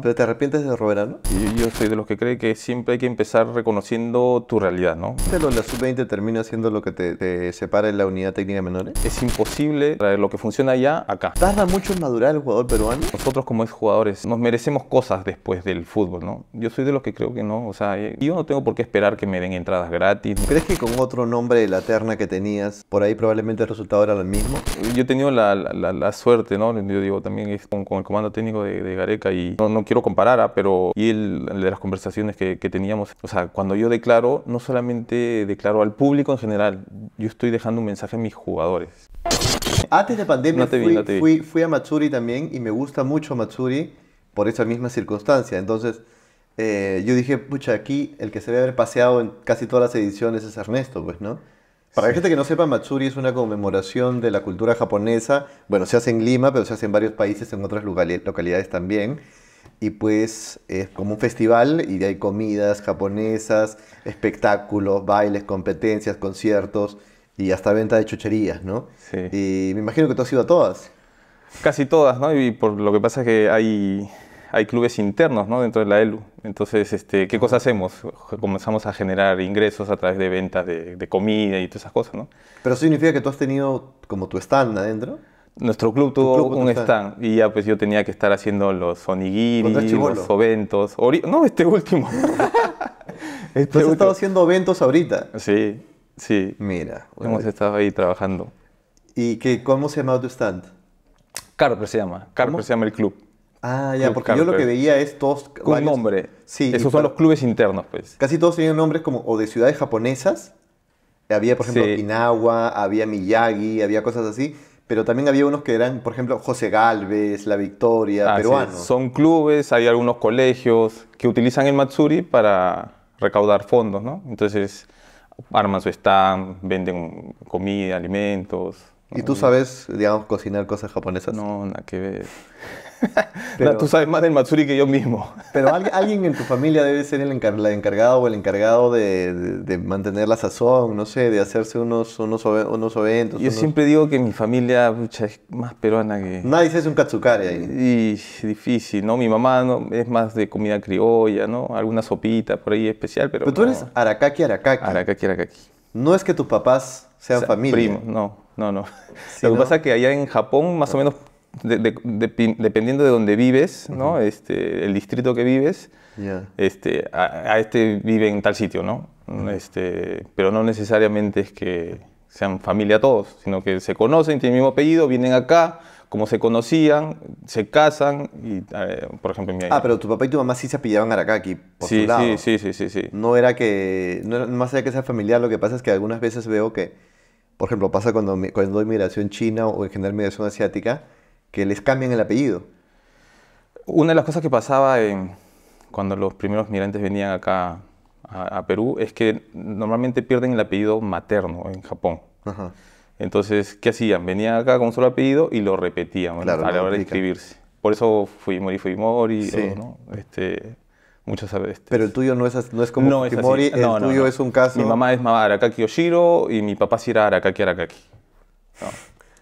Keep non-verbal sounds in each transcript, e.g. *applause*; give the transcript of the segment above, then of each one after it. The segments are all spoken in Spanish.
Pero te arrepientes de ¿no? y yo soy de los que cree que siempre hay que empezar reconociendo tu realidad, ¿no? Pero la sub-20 termina siendo lo que te, separa en la unidad técnica menores. Es imposible traer lo que funciona allá acá. ¿Tarda mucho en madurar el jugador peruano? Nosotros como jugadores nos merecemos cosas después del fútbol, ¿no? Yo soy de los que creo que no, o sea, eh, yo no tengo por qué esperar que me den entradas gratis. ¿Crees que con otro nombre de la terna que tenías, por ahí probablemente el resultado era el mismo? Yo he tenido la, suerte, ¿no? Yo digo, también con, el comando técnico de, Gareca y no, no quiero comparar, ah, pero y el, de las conversaciones que, teníamos, o sea, cuando yo declaro, no solamente declaro al público en general, yo estoy dejando un mensaje a mis jugadores. Antes de pandemia fui, a Matsuri también y me gusta mucho Matsuri por esa misma circunstancia. Entonces, eh, yo dije, pucha, aquí el que se debe haber paseado en casi todas las ediciones es Ernesto, pues, ¿no? Para la gente que no sepa, Matsuri es una conmemoración de la cultura japonesa. Bueno, se hace en Lima, pero se hace en varios países, en otras localidades también y pues es como un festival y hay comidas japonesas, espectáculos, bailes, competencias, conciertos y hasta venta de chucherías, ¿no? Sí. Y me imagino que tú has ido a todas. Casi todas, ¿no? Y por lo que pasa es que hay, hay clubes internos, ¿no? Dentro de la ELU. Entonces, este, ¿qué cosas hacemos? Comenzamos a generar ingresos a través de ventas de, de comida y todas esas cosas, ¿no? Pero eso significa que tú has tenido como tu stand adentro. Nuestro club tuvo un stand y ya pues yo tenía que estar haciendo los onigiri, los eventos No, este último. *laughs* este pues, estado haciendo eventos ahorita. Sí, sí. Mira. Hemos estado ahí trabajando. ¿Y qué, cómo se llamaba tu stand? Carper se llama. Carper se llama el club. Ah, ya, porque yo lo que veía es todos... Con nombre. Sí. Esos son los clubes internos, pues. Casi todos tenían nombres como o de ciudades japonesas. Había, por ejemplo, Okinawa, había Miyagi, había cosas así pero también había unos que eran, por ejemplo, José Galvez, La Victoria, peruanos. Son clubes, hay algunos colegios que utilizan el Matsuri para recaudar fondos, ¿no? Entonces armas o stand, venden comida, alimentos. ¿Y tú sabes, digamos, cocinar cosas japonesas? No, nada que ver. Pero, tú sabes más del Matsuri que yo mismo. *laughs* Pero alguien, alguien en tu familia debe ser el encargado o el encargado de, mantener la sazón, no sé, de hacerse unos, unos, eventos. Yo siempre digo que mi familia es más peruana que... Nadie se hace un katsukari ahí. Y difícil, ¿no? Mi mamá no, es más de comida criolla, ¿no? Alguna sopita por ahí especial, pero... Pero tú eres Arakaki Arakaki. Arakaki Arakaki. No es que tus papás sean familia. Primo, no, no, no. *laughs* lo que pasa es que allá en Japón más o menos dependiendo de donde vives, ¿no? este, el distrito que vives, este, a, este vive en tal sitio, ¿no? Este, pero no necesariamente es que sean familia todos, sino que se conocen, tienen el mismo apellido, vienen acá, como se conocían, se casan y, eh, por ejemplo, mi Ah, pero tu papá y tu mamá sí se apellidaban Aracaki, por sí, su lado. Sí, sí, sí, sí, No era que, más allá que sea familiar, lo que pasa es que algunas veces veo que, por ejemplo, pasa cuando, cuando doy migración china o en general migración asiática, que les cambian el apellido. Una de las cosas que pasaba en, cuando los primeros migrantes venían acá a, Perú es que normalmente pierden el apellido materno en Japón. Ajá. Entonces, ¿qué hacían? Venían acá con un solo apellido y lo repetían a la hora de escribirse. Por eso fui Fujimori, sí. ¿no? este, muchas veces. Pero el tuyo no es, no es como el tuyo es un caso... Mi mamá es Arakaki Oshiro y mi papá sí era Arakaki Arakaki.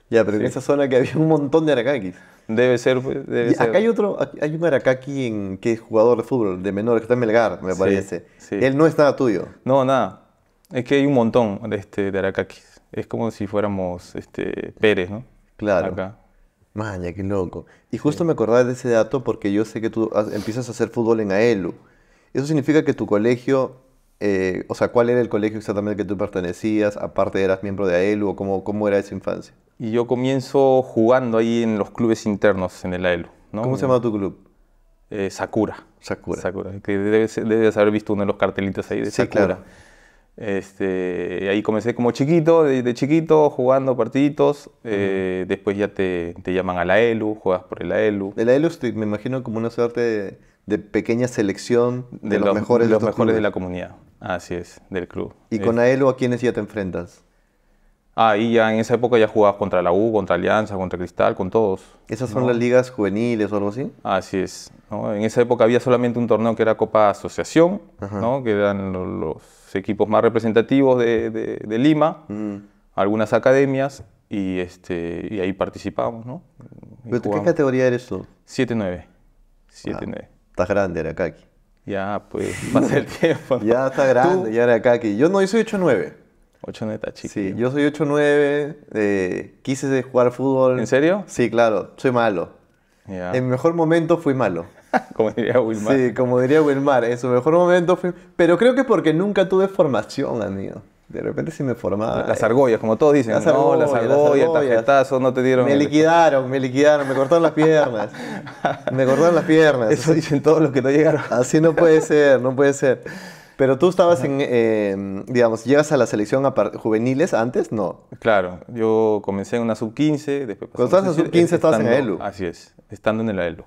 Ya, pero en esa zona que había un montón de aracaquis. Debe ser, pues, y Acá hay otro, hay un aracaki en, que es jugador de fútbol, de menor, que está en Melgar, me parece. Él no es nada tuyo. No, nada. Es que hay un montón de, este, de Es como si fuéramos este, Pérez, ¿no? Claro. Acá. Maña, qué loco. Y justo me acordaba de ese dato porque yo sé que tú empiezas a hacer fútbol en AELU. Eso significa que tu colegio eh, o sea, ¿cuál era el colegio exactamente que tú pertenecías? Aparte, ¿eras miembro de AELU o cómo, cómo era esa infancia? y yo comienzo jugando ahí en los clubes internos en el AELU. ¿Cómo se llama tu club? Eh, Sakura. Sakura. Sakura. debes, haber visto uno de los cartelitos ahí de sí, Sakura. Claro. Este, ahí comencé como chiquito, de, chiquito, jugando partiditos. Eh, después ya te, llaman a la ELU, juegas por el AELU. El AELU me imagino como una suerte de, pequeña selección de, los, mejores, de, los mejores de la comunidad. Así es, del club. ¿Y con con AELU a quiénes ya te enfrentas? Ahí ya en esa época ya jugabas contra la U, contra Alianza, contra Cristal, con todos. ¿Esas son las ligas juveniles o algo así? Así es. En esa época había solamente un torneo que era Copa Asociación, que eran los, equipos más representativos de, Lima, mm. algunas academias, y, este, ahí participamos. ¿no? ¿Pero qué categoría eres tú? 7-9. 7 Estás grande, Aracaki. Ya, pues, *laughs* pasa el tiempo. Ya está grande, ¿Tú? ya Aracaki. Yo no, hice soy 8-9. 8 neta, chico. Sí, yo soy 8-9, eh, quise jugar fútbol. ¿En serio? Sí, claro, soy malo. Yeah. En mejor momento fui malo. *laughs* como diría Wilmar. Sí, como diría Wilmar, en su mejor momento fui... Pero creo que porque nunca tuve formación, amigo. De repente sí me formaba. Las argollas, como todos dicen. Las argollas, no, las argollas, las no te dieron. Me liquidaron, me liquidaron, me cortaron las piernas. *laughs* me cortaron las piernas. Eso dicen todos los que no llegaron. Así no puede ser, no puede ser. Pero tú estabas en, eh, digamos, llegas a la selección juveniles antes, ¿no? Claro, yo comencé en una sub-15, después... Cuando estabas en sub-15 estabas en la ELU. Así es, estando en la ELU.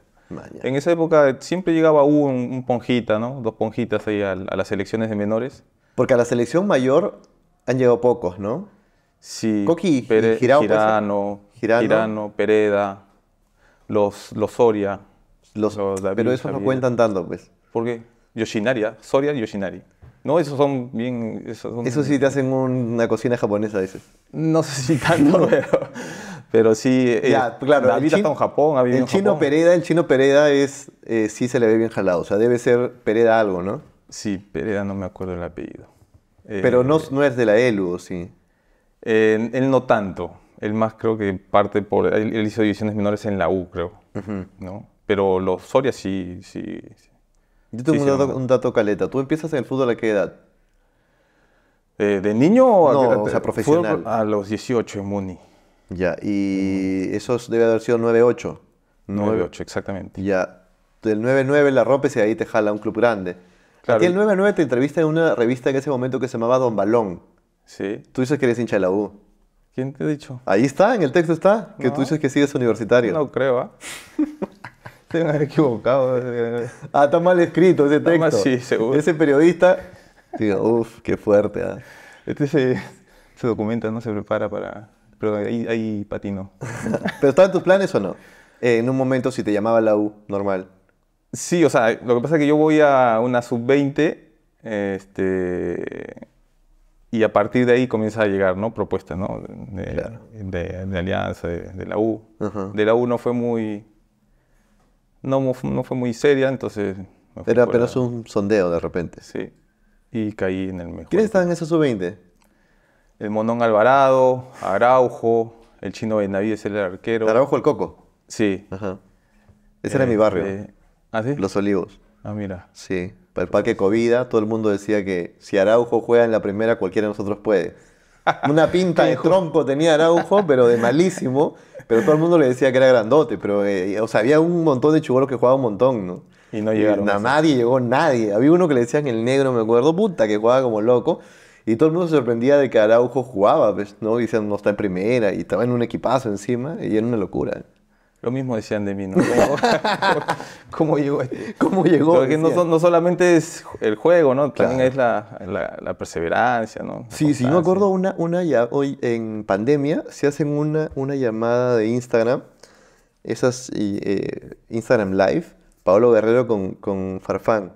En esa época eh, siempre llegaba un, ponjita, ¿no? Dos ponjitas ahí a, las selecciones de menores. Porque a la selección mayor han llegado pocos, ¿no? Sí. Coqui, Pere, pues. Girano, Girano, Pereda, los, los Soria. Los, pero eso no cuentan tanto, pues. ¿Por qué? Yoshinari, ¿ah? Soria Yoshinari. No, esos son bien... Esos Eso sí te hacen una cocina japonesa a No sé si tanto, *laughs* pero, pero sí... Eh, ya, claro. está en Japón, ha vivido El en chino Pereda, el chino Pereda es... Eh, sí se le ve bien jalado, o sea, debe ser Pereda algo, ¿no? Sí, Pereda no me acuerdo el apellido. pero no, eh, no es de la ELU, sí? él no tanto. Él más creo que parte por... Él, hizo divisiones menores en la U, creo, ¿no? Pero los Soria sí, sí, sí yo tengo un, dato, un, dato, caleta. ¿Tú empiezas en el fútbol a qué edad? Eh, ¿De niño o, o profesional? A los 18 en Muni. Ya, y eso debe haber sido 9-8. 9-8, exactamente. Ya, del 9-9 la rompes y ahí te jala un club grande. Claro. el 9-9 te entrevista en una revista en ese momento que se llamaba Don Balón. Sí. Tú dices que eres hincha de la U. ¿Quién te ha dicho? Ahí está, en el texto está, que tú dices que sigues universitario. No creo, ¿ah? *laughs* *laughs* Te equivocado. ah, está mal escrito ese texto. Ese periodista. Uf, qué fuerte. Ah. Este se, documenta, no se prepara para. Pero ahí, patino. *laughs* ¿Pero estaban tus planes o no? Eh, en un momento, si te llamaba la U, normal. Sí, o sea, lo que pasa es que yo voy a una sub-20 este, y a partir de ahí comienza a llegar ¿no? propuestas ¿no? De, Alianza, de, la U. De la U no fue muy, no, fue muy seria, entonces... Era apenas un sondeo de repente. Sí, y caí en el mejor. ¿Quiénes estaban en esos sub-20? El Monón Alvarado, Araujo, el chino Benavides, el arquero. ¿Araujo el Coco? Sí. Ese era mi este, barrio. ¿Ah, sí? Los Olivos. Ah, mira. Sí. Para el Parque Covida, todo el mundo decía que si Araujo juega en la primera, cualquiera de nosotros puede. Una pinta de trompo tenía Araujo, pero de malísimo. Pero todo el mundo le decía que era grandote. Pero, eh, o sea, había un montón de chugolos que jugaban un montón, ¿no? Y no llegaron. a nadie llegó, nadie. Había uno que le decían el negro, me acuerdo, puta, que jugaba como loco. Y todo el mundo se sorprendía de que Araujo jugaba, pues ¿no? Y no está en primera, y estaba en un equipazo encima, y era una locura. Lo mismo decían de mí, ¿no? *laughs* ¿Cómo, llegó este? no, solamente es el juego, ¿no? También es la, perseverancia, ¿no? sí, sí, yo me acuerdo una, una ya, hoy en pandemia se hacen una, una llamada de Instagram, esas eh, Instagram Live, Pablo Guerrero con, con Farfán,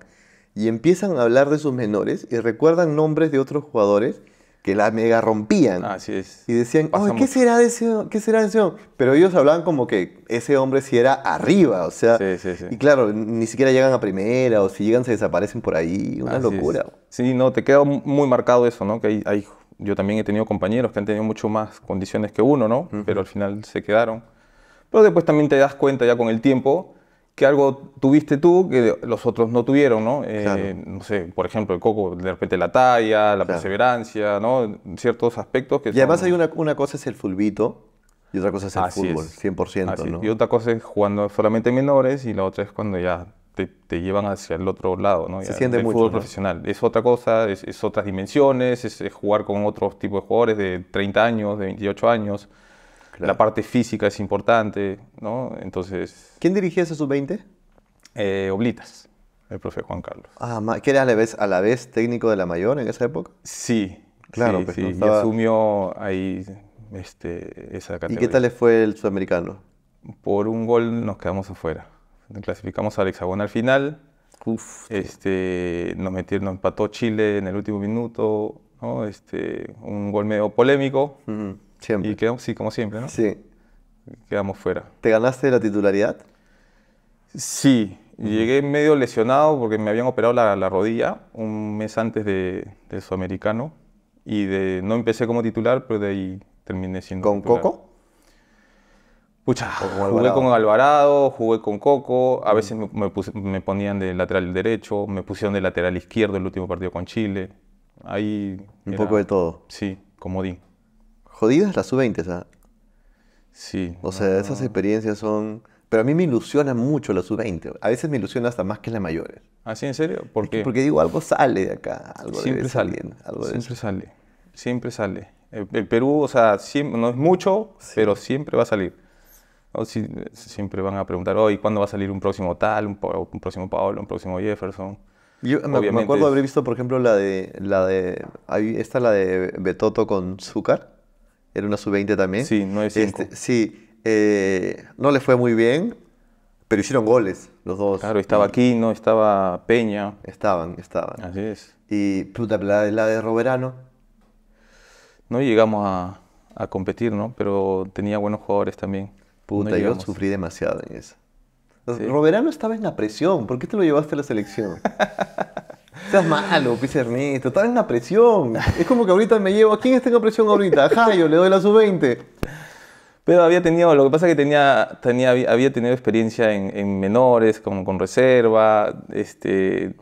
y empiezan a hablar de sus menores y recuerdan nombres de otros jugadores que la mega rompían. Así es. Y decían, ¿qué será de ese ¿Qué será hombre? Pero ellos hablaban como que ese hombre sí era arriba, o sea. Sí, sí, sí. Y claro, ni siquiera llegan a primera, o si llegan se desaparecen por ahí, una locura. Sí, no, te queda muy marcado eso, ¿no? Que hay, yo también he tenido compañeros que han tenido mucho más condiciones que uno, ¿no? Pero al final se quedaron. Pero después también te das cuenta ya con el tiempo que algo tuviste tú que los otros no tuvieron, ¿no? Eh, no sé, por ejemplo, el coco, de repente la talla, la perseverancia, ¿no? Ciertos aspectos que... Y además hay una, una cosa es el fulbito, y otra cosa es el fútbol, 100%. Y otra cosa es jugando solamente menores y la otra es cuando ya te, llevan hacia el otro lado. ¿no? siente el fútbol profesional. Es otra cosa, es, otras dimensiones, es, jugar con otros tipos de jugadores de 30 años, de 28 años. La parte física es importante, ¿no? Entonces... ¿Quién dirigía ese sub-20? Eh, Oblitas, el profe Juan Carlos. Ah, ¿que era a la, vez, técnico de la mayor en esa época? Sí. Claro, sí, pues, asumió ahí este, esa categoría. ¿Y qué tal le fue el sudamericano? Por un gol nos quedamos afuera. clasificamos al hexagonal final. Uf, este, nos, metieron, nos empató Chile en el último minuto. ¿no? Este, un gol medio polémico. Y quedamos, sí, como siempre, ¿no? Sí. Quedamos fuera. ¿Te ganaste la titularidad? Sí, llegué medio lesionado porque me habían operado la, rodilla un mes antes de, del sudamericano y de, no empecé como titular, pero de ahí terminé siendo. ¿Con Coco? Pucha, ah, jugué con Alvarado, jugué con Coco, a veces me, ponían de lateral derecho, me pusieron de lateral izquierdo el último partido con Chile. Ahí. Un poco de todo. Sí, comodín jodidas la sub-20, sea, Sí. O sea, esas experiencias son... Pero a mí me ilusiona mucho la sub-20. A veces me ilusiona hasta más que las mayores. ¿Ah, sí? ¿En serio? ¿Por qué? Porque digo, algo sale de acá. Algo siempre sale. Algo siempre sale. Siempre sale. El, Perú, o sea, no es mucho, pero siempre va a salir. O si, siempre van a preguntar, hoy ¿cuándo va a salir un próximo tal, un, próximo Paolo, un próximo Jefferson? Yo me, acuerdo de haber visto, por ejemplo, la de, la de, está la de Betoto con Zúcar era una sub-20 también. Sí, 9-5. Este, sí, eh, no le fue muy bien, pero hicieron goles los dos. Claro, estaba Quino, estaba Peña. Estaban, estaban. Así es. Y puta, la, la de Roberano. No llegamos a, a, competir, ¿no? Pero tenía buenos jugadores también. Puta, yo sufrí demasiado en eso. Roberano estaba en la presión. ¿Por qué te lo llevaste a la selección? *laughs* Estás malo, pues Ernesto, estás en la presión. Es como que ahorita me llevo. ¿A quién está en la presión ahorita? A Jairo, le doy la sub-20. Pero había tenido, lo que pasa es que tenía, había tenido experiencia en, menores, como con, reserva, este,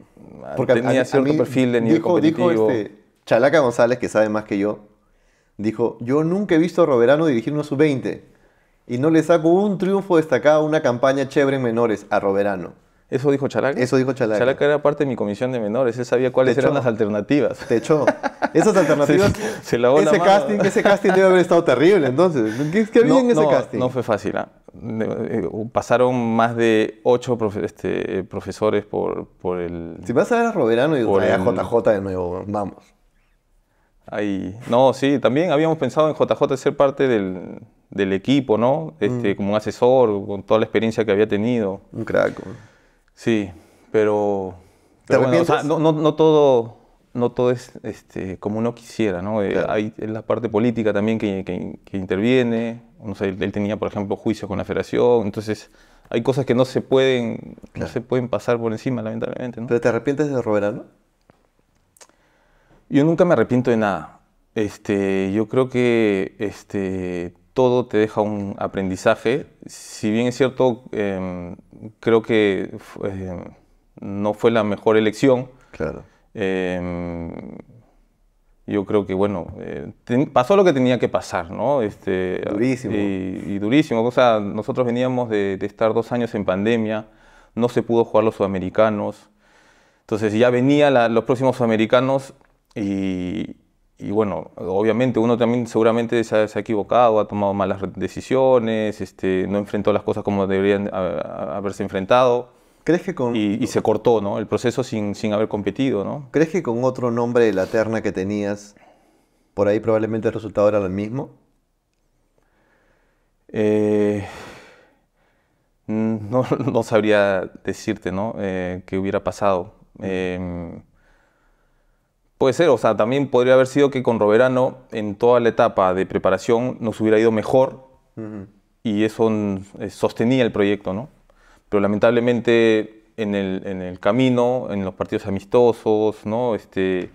Porque tenía cierto perfil de nivel dijo, competitivo. Este Chalaca González, que sabe más que yo, dijo, yo nunca he visto a Roberano dirigir una sub-20 y no le saco un triunfo destacado, una campaña chévere en menores a Roberano. Eso dijo Chalaca. Eso dijo Chalaca. Chalaca era parte de mi comisión de menores, él sabía cuáles eran las alternativas. Te echó. Esas alternativas. *laughs* se, ese la casting, Ese casting debe haber estado terrible, entonces. ¿Qué, qué había en ese casting? No fue fácil. ¿ah? Eh, pasaron más de ocho este, profesores por, el. Si vas a ver a Roberano y a JJ de nuevo, vamos. Ahí. No, sí, también habíamos pensado en JJ ser parte del, equipo, ¿no? Este, mm. Como un asesor, con toda la experiencia que había tenido. Un crack. Sí, pero... ¿Te bueno, no, todo, no todo es este, como uno quisiera, ¿no? Eh, hay la parte política también que, interviene. él, tenía, por ejemplo, juicios con la federación, entonces hay cosas que no se pueden, no se pueden pasar por encima, lamentablemente. ¿no? ¿Pero te arrepientes de Roberano? Yo nunca me arrepiento de nada. Este, yo creo que este, todo te deja un aprendizaje. Si bien es cierto, em, creo que em, no fue la mejor elección. Claro. Em, yo creo que, bueno, eh, pasó lo que tenía que pasar, ¿no? Este, durísimo. Y, durísimo. O nosotros veníamos de, de, estar dos años en pandemia, no se pudo jugar los sudamericanos. Entonces ya venían los próximos sudamericanos y, y bueno, obviamente uno también seguramente se ha, equivocado, ha tomado malas decisiones, este, no enfrentó las cosas como deberían haberse enfrentado. ¿Crees que con... y, se cortó ¿no? el proceso sin, sin haber competido. ¿no? ¿Crees que con otro nombre de la terna que tenías, por ahí probablemente el resultado era el mismo? Eh, *laughs* no, sabría decirte ¿no? Eh, qué hubiera pasado. Puede ser, o sea, también podría haber sido que con Roberano en toda la etapa de preparación nos hubiera ido mejor y eso mm, eh, sostenía el proyecto, ¿no? Pero lamentablemente en el, en el camino, en los partidos amistosos, ¿no? Este,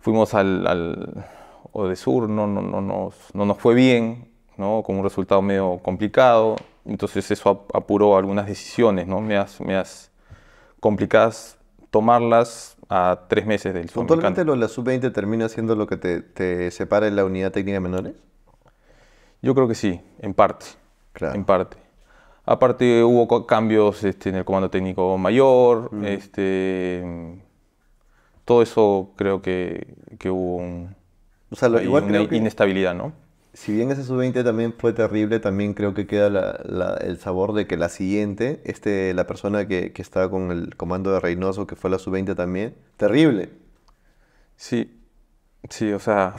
fuimos al, al Sur, no, no, no, no, no nos fue bien, ¿no? Con un resultado medio complicado, entonces eso apuró algunas decisiones, ¿no? medias complicadas tomarlas a tres meses del ¿Puntualmente lo la sub-20 termina siendo lo que te, te separa en la unidad técnica menores? Yo creo que sí, en parte. En parte. Aparte hubo cambios este, en el comando técnico mayor, este, todo eso creo que, hubo una inestabilidad, ¿no? si bien ese sub-20 también fue terrible, también creo que queda el sabor de que la siguiente, este, la persona que, estaba con el comando de Reynoso, que fue la sub-20 también, terrible. Sí, sí, o sea,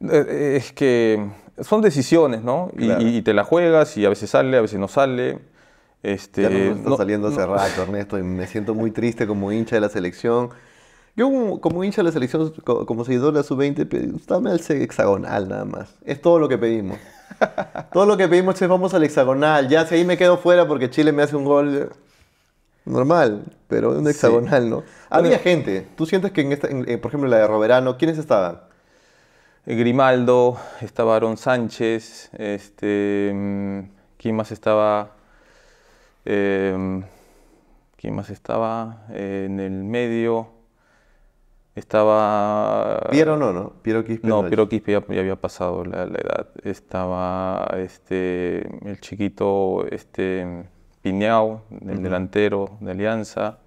eh, eh, es que son decisiones, ¿no? Y, te la juegas y a veces sale, a veces no sale. Este, ya no está saliendo hace rato, Ernesto, y me siento muy triste como hincha de la selección yo como, hincha de la selección, como, seguidor de la sub-20, dame al hexagonal nada más. Es todo lo que pedimos. *laughs* todo lo que pedimos es vamos al hexagonal. Ya, si ahí me quedo fuera porque Chile me hace un gol eh, normal, pero un hexagonal, ¿no? Había gente. ¿Tú sientes que, en, esta, en, eh, por ejemplo, la de Roberano, ¿quiénes estaban? Eh, Grimaldo, estaba Aaron Sánchez, este, mm, ¿quién más estaba? Mm, ¿Quién más estaba en el medio? Estaba... Piero no, ¿no? Piero Quispe. No, Piero Quispe ya, había pasado la, edad. Estaba este, el chiquito este, Piñao, el delantero de Alianza,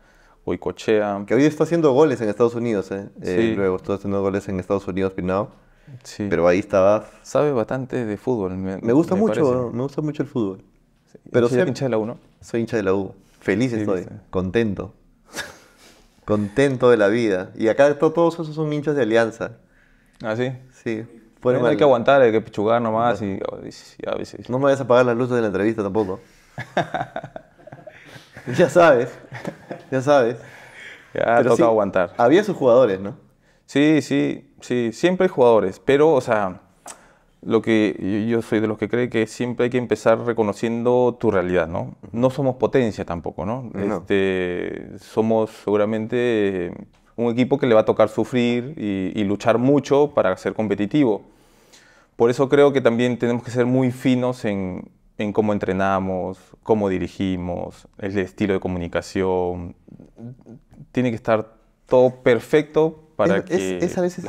Oicochea. Que hoy está haciendo goles en Estados Unidos, ¿eh? ¿eh? Sí. luego está haciendo goles en Estados Unidos, Piñao. Sí. Pero ahí estaba... Sabe bastante de fútbol. Me, gusta mucho, me gusta mucho el fútbol. Sí. Pero soy hincha de la U, ¿no? Soy hincha de la U. Feliz estoy, contento. Contento de la vida. Y acá todos esos son hinchas de Alianza. ¿Ah, sí? Sí. hay que aguantar, hay que pichugar nomás y, oh, No me vayas a apagar las luces de la entrevista tampoco. *laughs* ya sabes, ya sabes. *laughs* Ya toca aguantar. Había sus jugadores, ¿no? Sí, sí, sí, siempre hay jugadores, pero, o sea, lo que yo soy de los que cree que siempre hay que empezar reconociendo tu realidad, ¿no? No somos potencia tampoco, ¿no? Este, somos seguramente un equipo que le va a tocar sufrir y, luchar mucho para ser competitivo. Por eso creo que también tenemos que ser muy finos en, en cómo entrenamos, cómo dirigimos, el estilo de comunicación. Tiene que estar todo perfecto es, a veces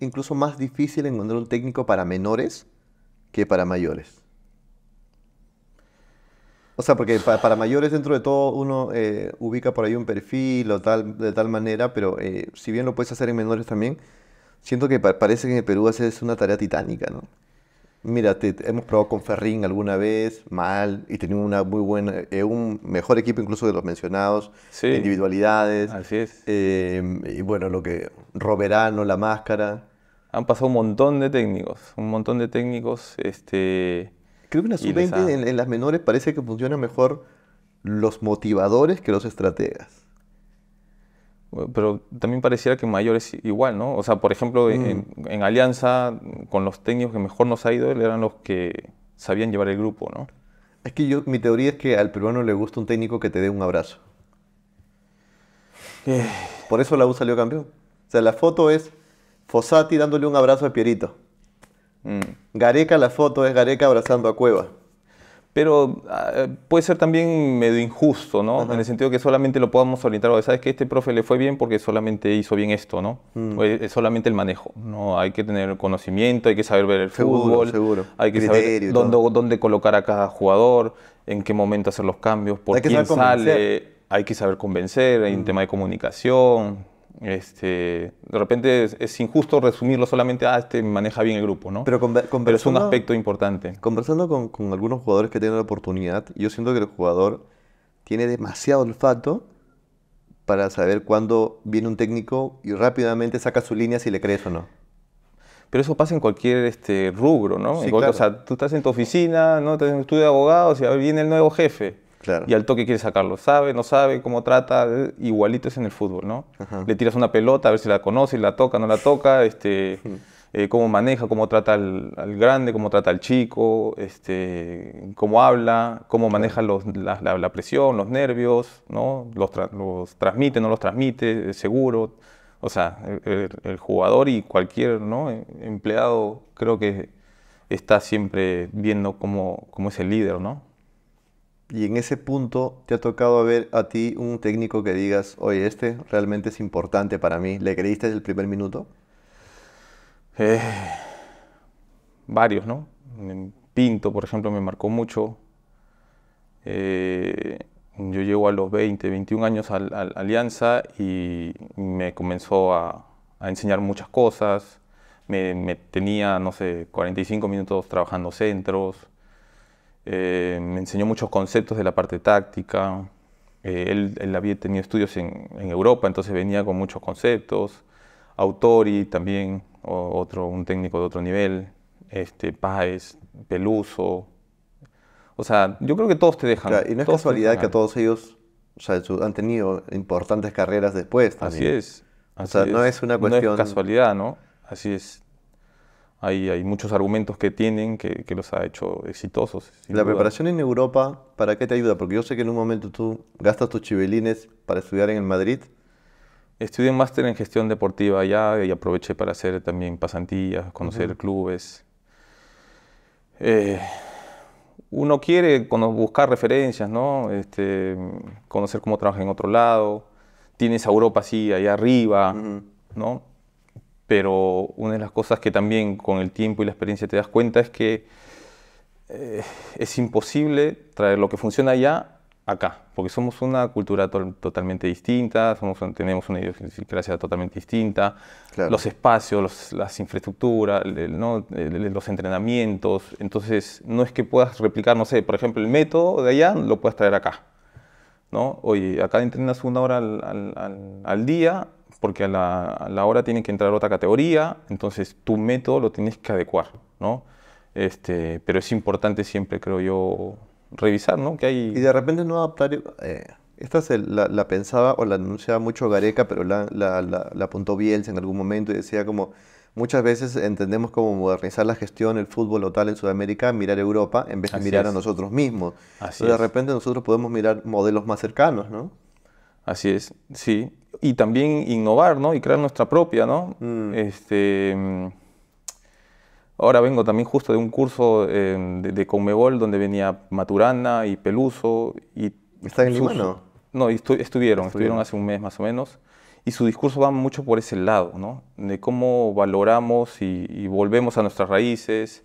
Incluso más difícil encontrar un técnico para menores que para mayores. O sea, porque para, mayores dentro de todo uno eh, ubica por ahí un perfil o tal, de tal manera, pero eh, si bien lo puedes hacer en menores también, siento que parece que en el Perú es una tarea titánica, ¿no? Mira, hemos probado con Ferrín alguna vez, mal, y teníamos una muy buena, eh, un mejor equipo incluso de los mencionados, individualidades. Así es. Eh, y bueno, lo que Roberano, la máscara. Han pasado un montón de técnicos, un montón de técnicos. Este, Creo que en en las menores parece que funcionan mejor los motivadores que los estrategas pero también pareciera que Mayor es igual, ¿no? O sea, por ejemplo, mm. en, Alianza, con los técnicos que mejor nos ha ido, eran los que sabían llevar el grupo, ¿no? Es que yo, mi teoría es que al peruano le gusta un técnico que te dé un abrazo. Eh. Por eso la U salió campeón. O sea, la foto es Fossati dándole un abrazo a Pierito. Mm. Gareca, la foto es Gareca abrazando a Cueva pero ah, puede ser también medio injusto, ¿no? En el sentido que solamente lo podamos orientar, o sabes que este profe le fue bien porque solamente hizo bien esto, ¿no? Mm. Es solamente el manejo, ¿no? Hay que tener conocimiento, hay que saber ver el fútbol, seguro. hay que saber dónde, colocar a cada jugador, en qué momento hacer los cambios, por quién sale, hay que saber convencer, hay un mm. tema de comunicación, este, de repente es, injusto resumirlo solamente a ah, este maneja bien el grupo, ¿no? Pero, Pero es un aspecto importante. Conversando con, algunos jugadores que tienen la oportunidad, yo siento que el jugador tiene demasiado olfato para saber cuándo viene un técnico y rápidamente saca su línea si le crees o no. Pero eso pasa en cualquier este, rubro, ¿no? O sea, tú estás en tu oficina, ¿no? en un estudio de abogados y viene el nuevo jefe. Y al toque quiere sacarlo. Sabe, no sabe cómo trata, igualito es en el fútbol, ¿no? Le tiras una pelota a ver si la conoce, la toca, no la toca, este, *laughs* eh, cómo maneja, cómo trata al, grande, cómo trata al chico, este, cómo habla, cómo maneja la, presión, los nervios, ¿no? Los, transmite, no los transmite, seguro. O sea, el, jugador y cualquier e, empleado creo que está siempre viendo cómo, cómo es el líder, ¿no? y en ese punto te ha tocado ver a ti un técnico que digas, oye, este realmente es importante para mí. ¿Le creíste desde el primer minuto? Eh, varios, ¿no? Pinto, por ejemplo, me marcó mucho. Eh, yo llego a los 20, 21 años a, la Alianza y me comenzó a, enseñar muchas cosas. Me, me, tenía, no sé, 45 minutos trabajando centros. Eh, me enseñó muchos conceptos de la parte táctica. Eh, él, había tenido estudios en, Europa, entonces venía con muchos conceptos. Autori también, otro, un técnico de otro nivel. Este, Páez, Peluso. O sea, yo creo que todos te dejan. y no es casualidad que todos ellos o sea, han tenido importantes carreras después también. Así es. o sea, no es una cuestión. No es casualidad, ¿no? Así es. Hay, hay muchos argumentos que tienen que, los ha hecho exitosos. La preparación en Europa, ¿para qué te ayuda? Porque yo sé que en un momento tú gastas tus chivelines para estudiar en el Madrid. Estudié un máster en gestión deportiva allá y aproveché para hacer también pasantías, conocer clubes. Eh, uno quiere buscar referencias, ¿no? Este, conocer cómo trabaja en otro lado. Tienes a Europa así, allá arriba, ¿no? pero una de las cosas que también con el tiempo y la experiencia te das cuenta es que eh, es imposible traer lo que funciona allá acá, porque somos una cultura totalmente distinta, tenemos una idiosincrasia totalmente distinta, los espacios, las infraestructuras, los entrenamientos, entonces no es que puedas replicar, no sé, por ejemplo, el método de allá, lo puedes traer acá. ¿no? Oye, acá entrenas una hora al, al día, porque a la, hora tiene que entrar otra categoría, entonces tu método lo tienes que adecuar, ¿no? Este, pero es importante siempre, creo yo, revisar, ¿no? Que hay... Y de repente no adaptar... Eh, esta la, pensaba o la anunciaba mucho Gareca, pero la, apuntó Bielsa en algún momento y decía como... Muchas veces entendemos como modernizar la gestión, el fútbol o tal en Sudamérica, mirar Europa en vez de mirar a nosotros mismos. Así de repente nosotros podemos mirar modelos más cercanos, ¿no? Así es, sí y también innovar, ¿no? Y crear nuestra propia, ¿no? Mm. Este, mm, ahora vengo también justo de un curso em, de, Conmebol donde venía Maturana y Peluso. Y ¿Están en Lima, no? No, estuvieron, estuvieron, hace un mes más o menos. Y su discurso va mucho por ese lado, ¿no? De cómo valoramos y, y volvemos a nuestras raíces,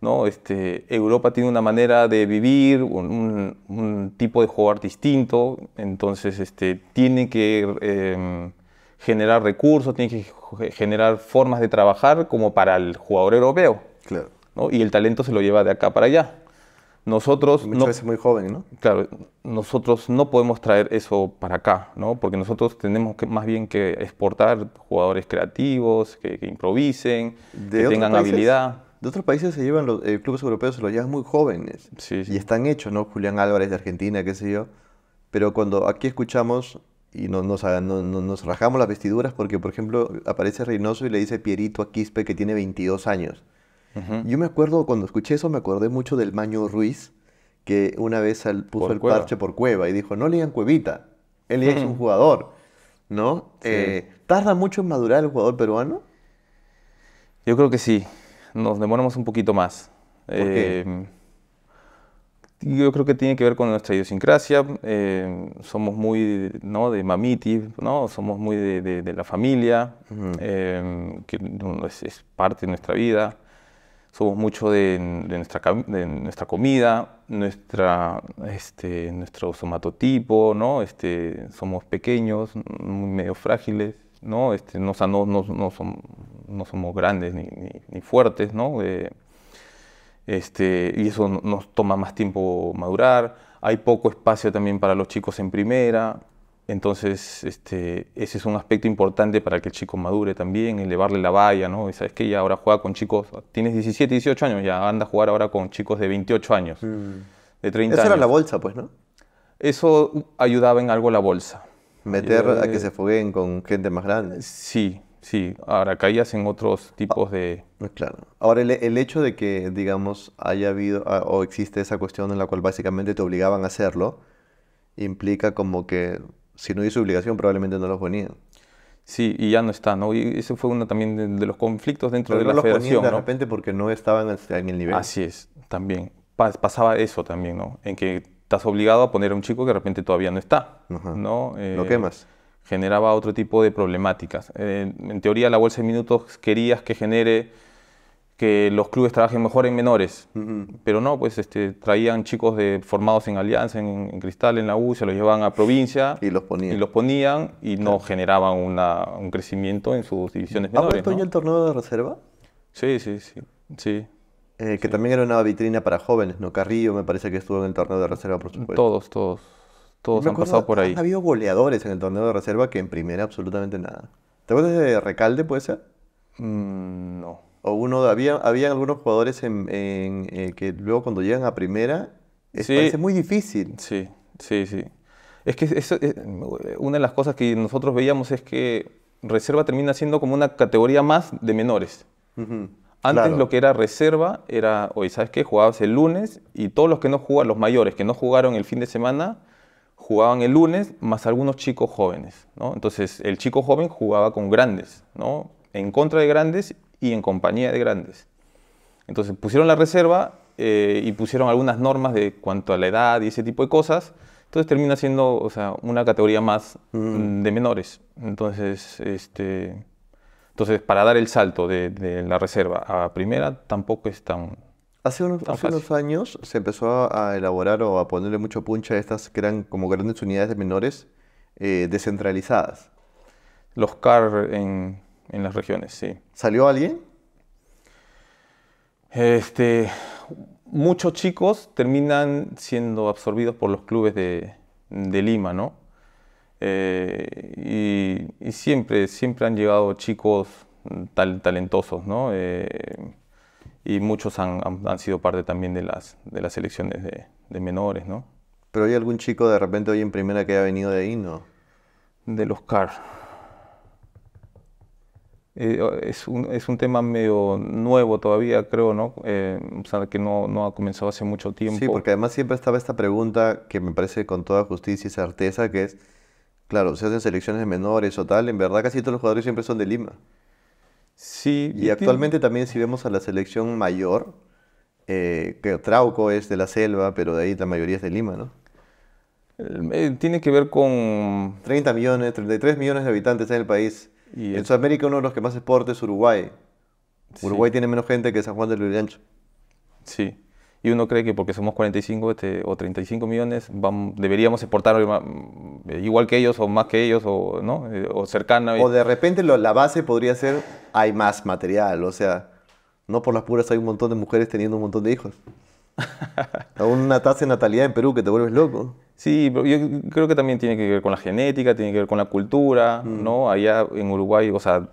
¿no? Este, Europa tiene una manera de vivir, un, tipo de jugar distinto, entonces este, tiene que em, generar recursos, tiene que generar formas de trabajar como para el jugador europeo. Claro. Y el talento se lo lleva de acá para allá. Nosotros Muchas no, es muy joven, ¿no? Claro, nosotros no podemos traer eso para acá, ¿no? Porque nosotros tenemos que más bien que exportar jugadores creativos, que, improvisen, que tengan habilidad. De otros países se llevan, los eh, clubes europeos se los llevan muy jóvenes. Y están hechos, ¿no? Julián Álvarez de Argentina, qué sé yo. Pero cuando aquí escuchamos y nos, nos rajamos las vestiduras porque, por ejemplo, aparece Reynoso y le dice Pierito a Quispe que tiene 22 años. Yo me acuerdo, cuando escuché eso, me acordé mucho del Maño Ruiz, que una vez al, puso el parche por Cueva y dijo, no le digan Cuevita, él es un jugador, ¿no? Eh, ¿Tarda mucho en madurar el jugador peruano? Yo creo que sí nos demoramos un poquito más. Eh, yo creo que tiene que ver con nuestra idiosincrasia. Eh, somos muy ¿no? de mamiti, ¿no? somos muy de, la familia, eh, que es, parte de nuestra vida. Somos mucho de, nuestra, de nuestra comida, nuestra, este, nuestro somatotipo, ¿no? este, somos pequeños, muy medio frágiles, ¿no? Este, no, no, no no somos grandes ni, fuertes, ¿no? Eh, este, y eso nos toma más tiempo madurar. Hay poco espacio también para los chicos en primera, entonces este, ese es un aspecto importante para que el chico madure también, elevarle la valla, ¿no? Y sabes que ya ahora juega con chicos, tienes 17, 18 años, ya anda a jugar ahora con chicos de 28 años, mm. de 30 Eso era la bolsa, pues, ¿no? Eso ayudaba en algo la bolsa. Meter a que se fogueen con gente más grande. Sí, Sí, ahora caías en otros tipos de... Ah, claro. Ahora, el, hecho de que, digamos, haya habido ah, o existe esa cuestión en la cual básicamente te obligaban a hacerlo, implica como que si no hubiese obligación probablemente no los ponían. Sí, y ya no está, ¿no? Y ese fue uno también de, los conflictos dentro de la los federación, de repente porque no estaban este, en el nivel. Así es, también. pasaba eso también, ¿no? En que estás obligado a poner a un chico que de repente todavía no está, ¿no? lo eh, quemas generaba otro tipo de problemáticas. Eh, en teoría, la bolsa de minutos querías que genere que los clubes trabajen mejor en menores, pero no, pues este, traían chicos de, formados en Alianza, en, Cristal, en la U, se los llevaban a provincia y los ponían y, los ponían, y no generaban un crecimiento en sus divisiones menores. ¿Ha el torneo de reserva? Sí, sí, sí. sí. Eh, que también era una vitrina para jóvenes, ¿no? Carrillo me parece que estuvo en el torneo de reserva, por supuesto. Todos, todos. Todos han pasado por ahí. Ha habido goleadores en el torneo de reserva que en primera absolutamente nada. ¿Te acuerdas de Recalde, puede ser? Mm, no. O uno, había, algunos jugadores en, eh, que luego cuando llegan a primera es muy difícil. Sí, sí, sí. Es que eh, una de las cosas que nosotros veíamos es que reserva termina siendo como una categoría más de menores. Antes lo que era reserva era, oye, ¿sabes qué? Jugabas el lunes y todos los que no jugaban, los mayores que no jugaron el fin de semana, jugaban el lunes más algunos chicos jóvenes. Entonces el chico joven jugaba con grandes, ¿no? en contra de grandes y en compañía de grandes. Entonces pusieron la reserva eh, y pusieron algunas normas de cuanto a la edad y ese tipo de cosas. Entonces termina siendo sea, una categoría más mm. Mm, de menores. Entonces, este, entonces, para dar el salto de la reserva a primera tampoco es tan, Hace unos, años se empezó a elaborar o a ponerle mucho punch a estas que eran como grandes unidades de menores eh, descentralizadas. Los CAR en, las regiones, sí. ¿Salió alguien? Este, muchos chicos terminan siendo absorbidos por los clubes de, Lima, ¿no? Eh, y, siempre, siempre han llegado chicos talentosos, ¿no? Eh, y muchos han, sido parte también de las, de las selecciones de, menores, ¿no? Pero hay algún chico de repente hoy en primera que ha venido de ahí, ¿no? los Oscar. Eh, es, un, es, un, tema medio nuevo todavía, creo, ¿no? Eh, o sea, que no, no, ha comenzado hace mucho tiempo. Sí, porque además siempre estaba esta pregunta que me parece con toda justicia y certeza, que es, claro, se hacen selecciones de menores o tal, en verdad casi todos los jugadores siempre son de Lima. Sí. Y actualmente también si vemos a la selección mayor, eh, que Trauco es de la selva, pero de ahí la mayoría es de Lima, ¿no? Eh, tiene que ver con... 30 millones, 33 millones de habitantes en el país. en Sudamérica uno de los que más exporta es Uruguay. Uruguay tiene menos gente que San Juan del uruguay. Sí y uno cree que porque somos 45 este, o 35 millones deberíamos exportar eh, igual que ellos o más que ellos o, ¿no? Eh, o cercana. O de repente la base podría ser hay más material, o sea, no por las puras hay un montón de mujeres teniendo un montón de hijos. *laughs* una tasa de natalidad en Perú que te vuelves loco. Sí, pero yo creo que también tiene que ver con la genética, tiene que ver con la cultura, mm. ¿no? Allá en Uruguay, o sea,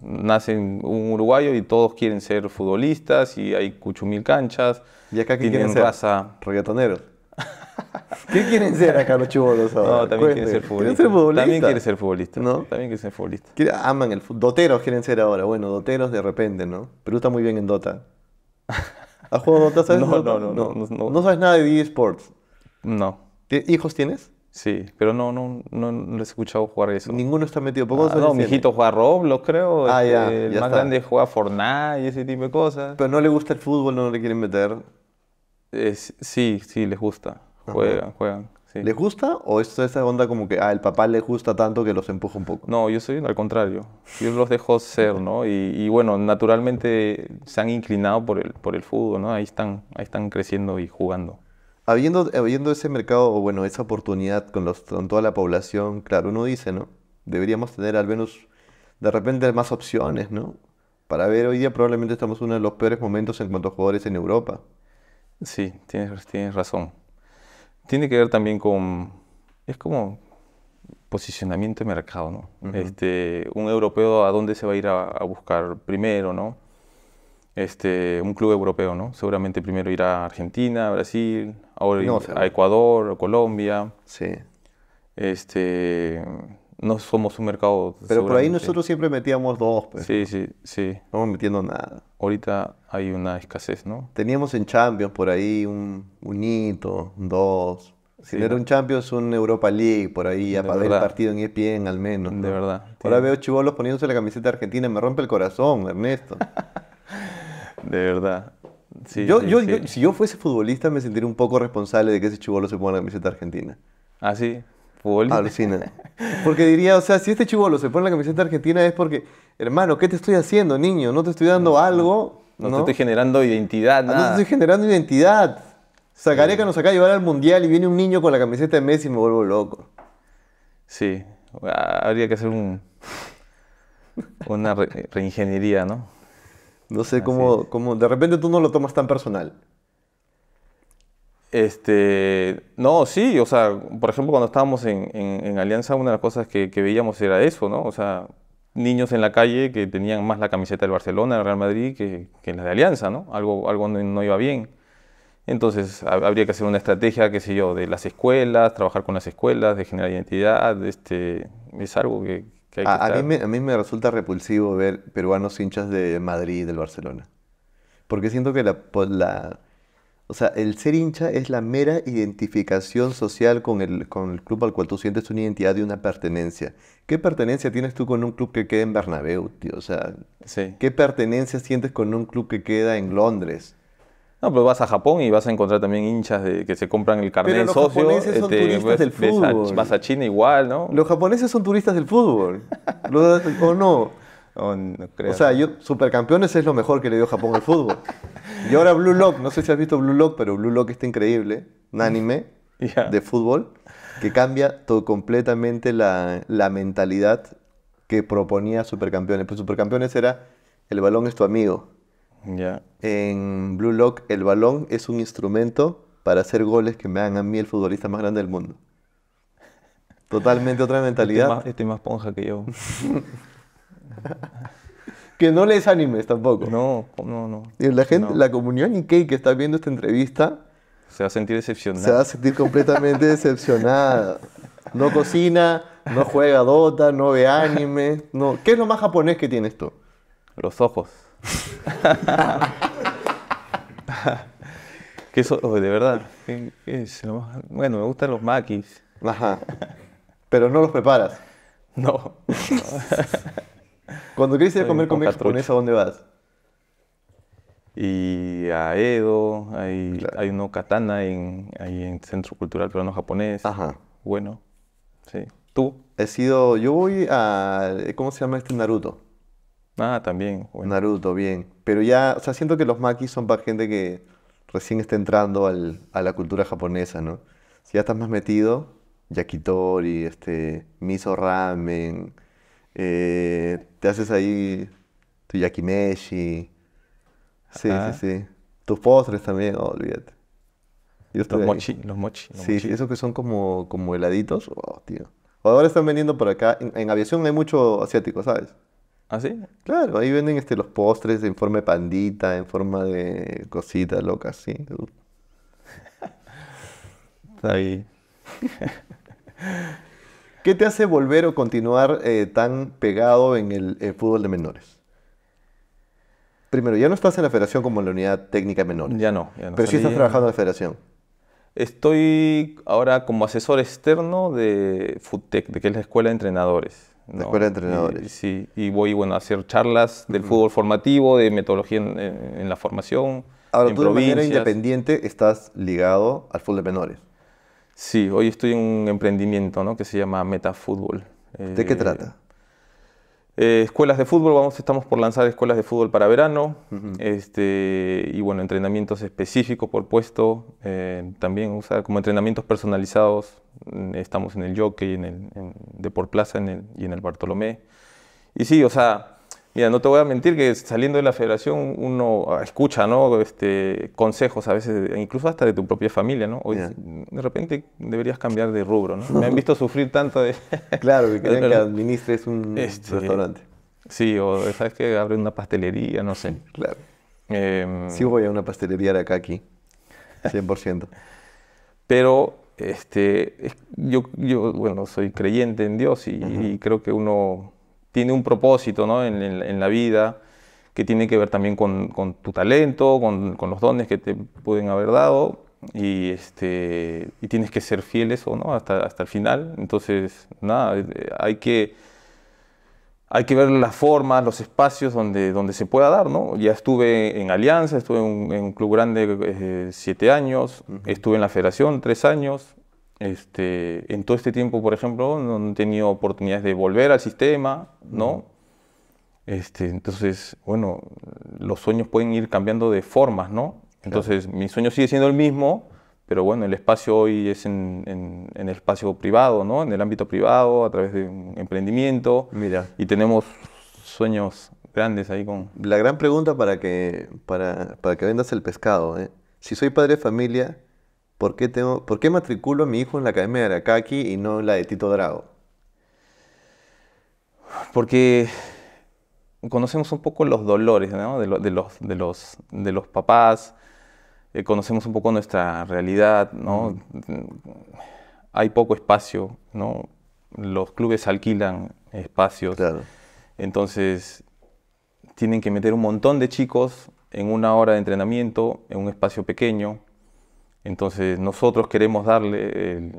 nace un uruguayo y todos quieren ser futbolistas y hay cuchumil canchas. ¿Y acá qué quieren ser? raza. Reggaetoneros. *laughs* ¿Qué quieren ser acá los chubolos ahora? No, también quieren ser, quieren ser futbolistas. También quieren ser futbolistas. ¿No? También quieren ser futbolistas. aman el fútbol. Doteros quieren ser ahora. Bueno, doteros de repente, ¿no? Pero está muy bien en Dota. ¿Has jugado Dota? ¿Sabes? *laughs* No, no, no, no, no, sabes nada de eSports? No. ¿Hijos tienes? Sí, pero no, no, no, les he escuchado jugar eso. Ninguno está metido. Ah, no, mi hijito juega Roblox, creo. Ah, este, el más grande juega Fortnite y ese tipo de cosas. Pero no le gusta el fútbol, no le quieren meter sí, sí, les gusta. Juegan, juegan. ¿Les gusta o es esa onda como que, ah, el papá les gusta tanto que los empuja un poco? No, yo soy al contrario. Yo los dejo ser, ¿no? Y, bueno, naturalmente se han inclinado por el, por el fútbol, ¿no? Ahí están, ahí están creciendo y jugando. Habiendo, ese mercado, o bueno, esa oportunidad con, los, con toda la población, claro, uno dice, ¿no? Deberíamos tener al menos, de repente, más opciones, ¿no? Para ver, hoy día probablemente estamos en uno de los peores momentos en cuanto a jugadores en Europa. Sí, tienes, tienes razón. Tiene que ver también con, es como posicionamiento de mercado, ¿no? este, un europeo a dónde se va a ir a, buscar primero, ¿no? Este, un club europeo, ¿no? Seguramente primero irá a Argentina, Brasil, ahora a Ecuador, a Colombia. Sí. Este, no somos un mercado. Pero por ahí nosotros siempre metíamos dos. Pues. sí, sí, sí. No vamos metiendo nada. Ahorita hay una escasez, ¿no? Teníamos en Champions por ahí un, unito, dos. Si no era un Champions, un Europa League por ahí, a ver el partido en EPN al menos. De verdad. Ahora veo chivolos poniéndose la camiseta argentina, me rompe el corazón, Ernesto. *laughs* de verdad. yo, si yo fuese futbolista, me sentiría un poco responsable de que ese chivolo se ponga la camiseta argentina. Ah, sí. Porque diría, o sea, si este chivolo se pone la camiseta argentina es porque, hermano, ¿qué te estoy haciendo, niño? ¿No te estoy dando algo? No, te estoy generando identidad, nada. Ah, no te estoy generando identidad. Sacaría que nos acá llevar al mundial y viene un niño con la camiseta de Messi y me vuelvo loco. Sí, ah, habría que hacer un, una reingeniería, ¿no? No sé cómo, cómo. De repente tú no lo tomas tan personal. Este, no, sí, o sea, por ejemplo, cuando estábamos en, Alianza, una de las cosas que, veíamos era eso, ¿no? O sea, niños en la calle que tenían más la camiseta del Barcelona, del Real Madrid, que, que la de Alianza, ¿no? Algo, algo no, iba bien. Entonces, habría que hacer una estrategia, qué sé yo, de las escuelas, trabajar con las escuelas, de generar identidad, este, es algo que, hay que a, A mí, me, resulta repulsivo ver peruanos hinchas de Madrid y del Barcelona, porque siento que la pues, o sea, el ser hincha es la mera identificación social con el, con el club al cual tú sientes una identidad y una pertenencia. ¿Qué pertenencia tienes tú con un club que queda en Bernabéu, tío? O sea, ¿qué pertenencia sientes con un club que queda en Londres? No, pero pues vas a Japón y vas a encontrar también hinchas que se compran el carnet pero los Japoneses son este, turistas del fútbol. vas a China igual, ¿no? Los japoneses son turistas del fútbol. *laughs* ¿O no? Oh, o sea, yo, supercampeones es lo mejor que le dio Japón al fútbol. Y ahora Blue Lock, no sé si has visto Blue Lock, pero Blue Lock está increíble, un anime *laughs* de fútbol que cambia todo, completamente la, mentalidad que proponía Supercampeones. Pues Supercampeones era el balón es tu amigo. En Blue Lock el balón es un instrumento para hacer goles que me hagan a mí el futbolista más grande del mundo. Totalmente otra *laughs* este mentalidad. Estoy más, ponja que yo. *laughs* que no les animes tampoco. No, no, no. Y la gente, la comunidad Nikkei que está viendo esta entrevista. Se va a sentir decepcionada. Se va a sentir completamente decepcionada. No cocina, no juega Dota, no ve anime. No. ¿Qué es lo más japonés que tienes tú? Los ojos. *laughs* ¿Qué eso de verdad. Bueno, me gustan los maquis. Ajá. Pero no los preparas. No. *laughs* Cuando quieres ir a comer comida japonesa, ¿a dónde vas? Y a Edo, hay, uno katana en, ahí en Centro Cultural Peruano Japonés. Ajá. Bueno, sí. ¿Tú? He sido, yo voy a, ¿cómo se llama este Naruto? Ah, también. Naruto, bien. Pero ya, o sea, siento que los makis son para gente que recién está entrando a la cultura japonesa, ¿no? Si ya estás más metido, yakitori, este, miso ramen, eh, te haces ahí tu yakimeshi. Sí, sí, sí. Tus postres también, oh, olvídate. los, mochi, los, mochi, sí, sí, esos que son como, como heladitos. Oh, tío. Ahora están vendiendo por acá. En, aviación hay mucho asiático, ¿sabes? ¿Ah, sí? Claro, ahí venden este, los postres en forma de pandita, en forma de cosita loca, sí. *laughs* Está ahí. *laughs* ¿Qué te hace volver o continuar eh, tan pegado en el eh, fútbol de menores? Primero, ya no estás en la federación como en la unidad técnica de menores. Ya no, Pero sí estás trabajando en la federación. Estoy ahora como asesor externo de FUTEC, de que es la escuela de entrenadores. La escuela de entrenadores. sí, y voy bueno, a hacer charlas del fútbol formativo, de metodología en, la formación. Ahora, tú de manera independiente estás ligado al fútbol de menores. Sí, hoy estoy en un emprendimiento ¿no? que se llama Metafútbol. ¿De qué eh, trata? Eh, escuelas de fútbol, vamos, estamos por lanzar escuelas de fútbol para verano, este, y bueno, entrenamientos específicos por puesto, eh, también o como entrenamientos personalizados, mm, estamos en el Jockey, en el en Deport Plaza en el, y en el Bartolomé. Y sí, o sea, Mira, no te voy a mentir que saliendo de la federación uno ah, escucha, ¿no? Este, consejos a veces, incluso hasta de tu propia familia, ¿no? De repente deberías cambiar de rubro, ¿no? Me han visto sufrir tanto de... *laughs* claro, que creen que administres un este, restaurante. Sí, o sabes que abre una pastelería, no sé. Claro. Em, sí voy a una pastelería de acá aquí, 100%. *laughs* Pero este, yo, yo, bueno, soy creyente en Dios y creo que uno tiene un propósito en, la vida que tiene que ver también con, tu talento, con, los dones que te pueden haber dado y, este, tienes que ser fiel eso, no hasta, hasta el final. Entonces, nada, eh, hay que, hay que ver las formas, los espacios donde, donde se pueda dar, ¿no? Ya estuve en Alianza, estuve en un, club grande eh, siete años, estuve en la Federación tres años, este, en todo este tiempo, por ejemplo, no he tenido oportunidades de volver al sistema, ¿no? Este, entonces, bueno, los sueños pueden ir cambiando de formas, ¿no? Entonces, mi sueño sigue siendo el mismo, pero bueno, el espacio hoy es en, en, el espacio privado, ¿no? En el ámbito privado, a través de un emprendimiento. Mira. Y tenemos sueños grandes ahí con... La gran pregunta para que, para, para que vendas el pescado, ¿eh? Si soy padre de familia ¿Por qué, tengo, matriculo a mi hijo en la Academia de Arakaki y no en la de Tito Drago? Porque conocemos un poco los dolores de, los, de, los, de los papás, eh, conocemos un poco nuestra realidad, ¿no? Hay poco espacio, ¿no? Los clubes alquilan espacios. Entonces, tienen que meter un montón de chicos en una hora de entrenamiento, en un espacio pequeño. Entonces nosotros queremos darle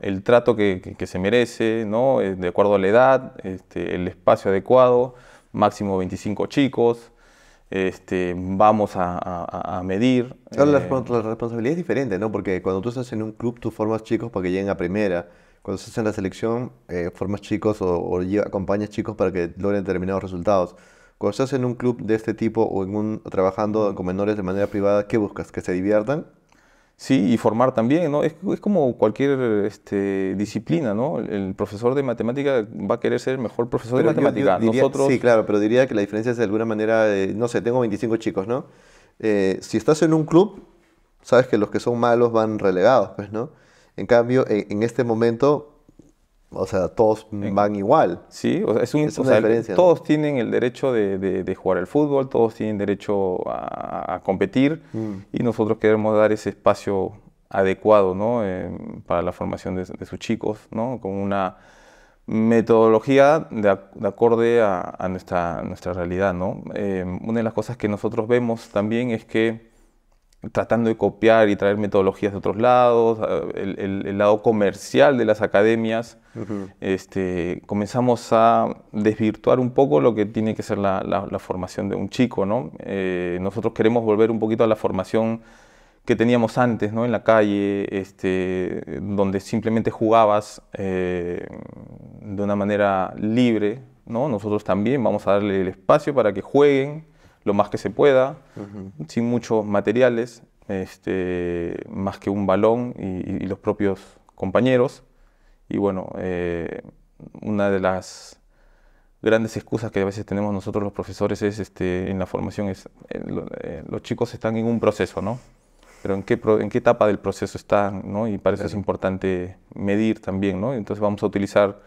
el, trato que, se merece, ¿no? Eh, de acuerdo a la edad, este, el espacio adecuado, máximo 25 chicos, este, vamos a, medir. Claro, eh, la, responsabilidad es diferente, ¿no? porque cuando tú estás en un club tú formas chicos para que lleguen a primera, cuando estás en la selección eh, formas chicos o, acompañas chicos para que logren determinados resultados. Cuando estás en un club de este tipo o en trabajando con menores de manera privada, ¿qué buscas? ¿Que se diviertan? Sí, y formar también, ¿no? Es, es como cualquier este, disciplina, ¿no? El profesor de matemática va a querer ser el mejor profesor de matemática. Nosotros... Sí, claro, pero diría que la diferencia es de alguna manera, no sé, tengo 25 chicos, ¿no? Eh, si estás en un club, sabes que los que son malos van relegados, pues, ¿no? En cambio, en este momento o sea, todos van igual. Sí, o sea, es, Todos tienen el derecho de, jugar al fútbol, todos tienen derecho a, competir mm. y nosotros queremos dar ese espacio adecuado ¿no? Eh, para la formación de, sus chicos, ¿no? con una metodología de, acorde a, nuestra, nuestra realidad. ¿no? Eh, una de las cosas que nosotros vemos también es que tratando de copiar y traer metodologías de otros lados, el, lado comercial de las academias, este, comenzamos a desvirtuar un poco lo que tiene que ser la, formación de un chico. ¿no? Eh, nosotros queremos volver un poquito a la formación que teníamos antes, ¿no? en la calle, este, donde simplemente jugabas eh, de una manera libre. ¿no? Nosotros también vamos a darle el espacio para que jueguen lo más que se pueda, sin muchos materiales, este, más que un balón y, los propios compañeros. Y bueno, eh, una de las grandes excusas que a veces tenemos nosotros los profesores es este, en la formación es eh, eh, los chicos están en un proceso, ¿no? Pero en qué, etapa del proceso están, ¿no? Y para eso es importante medir también, ¿no? Entonces vamos a utilizar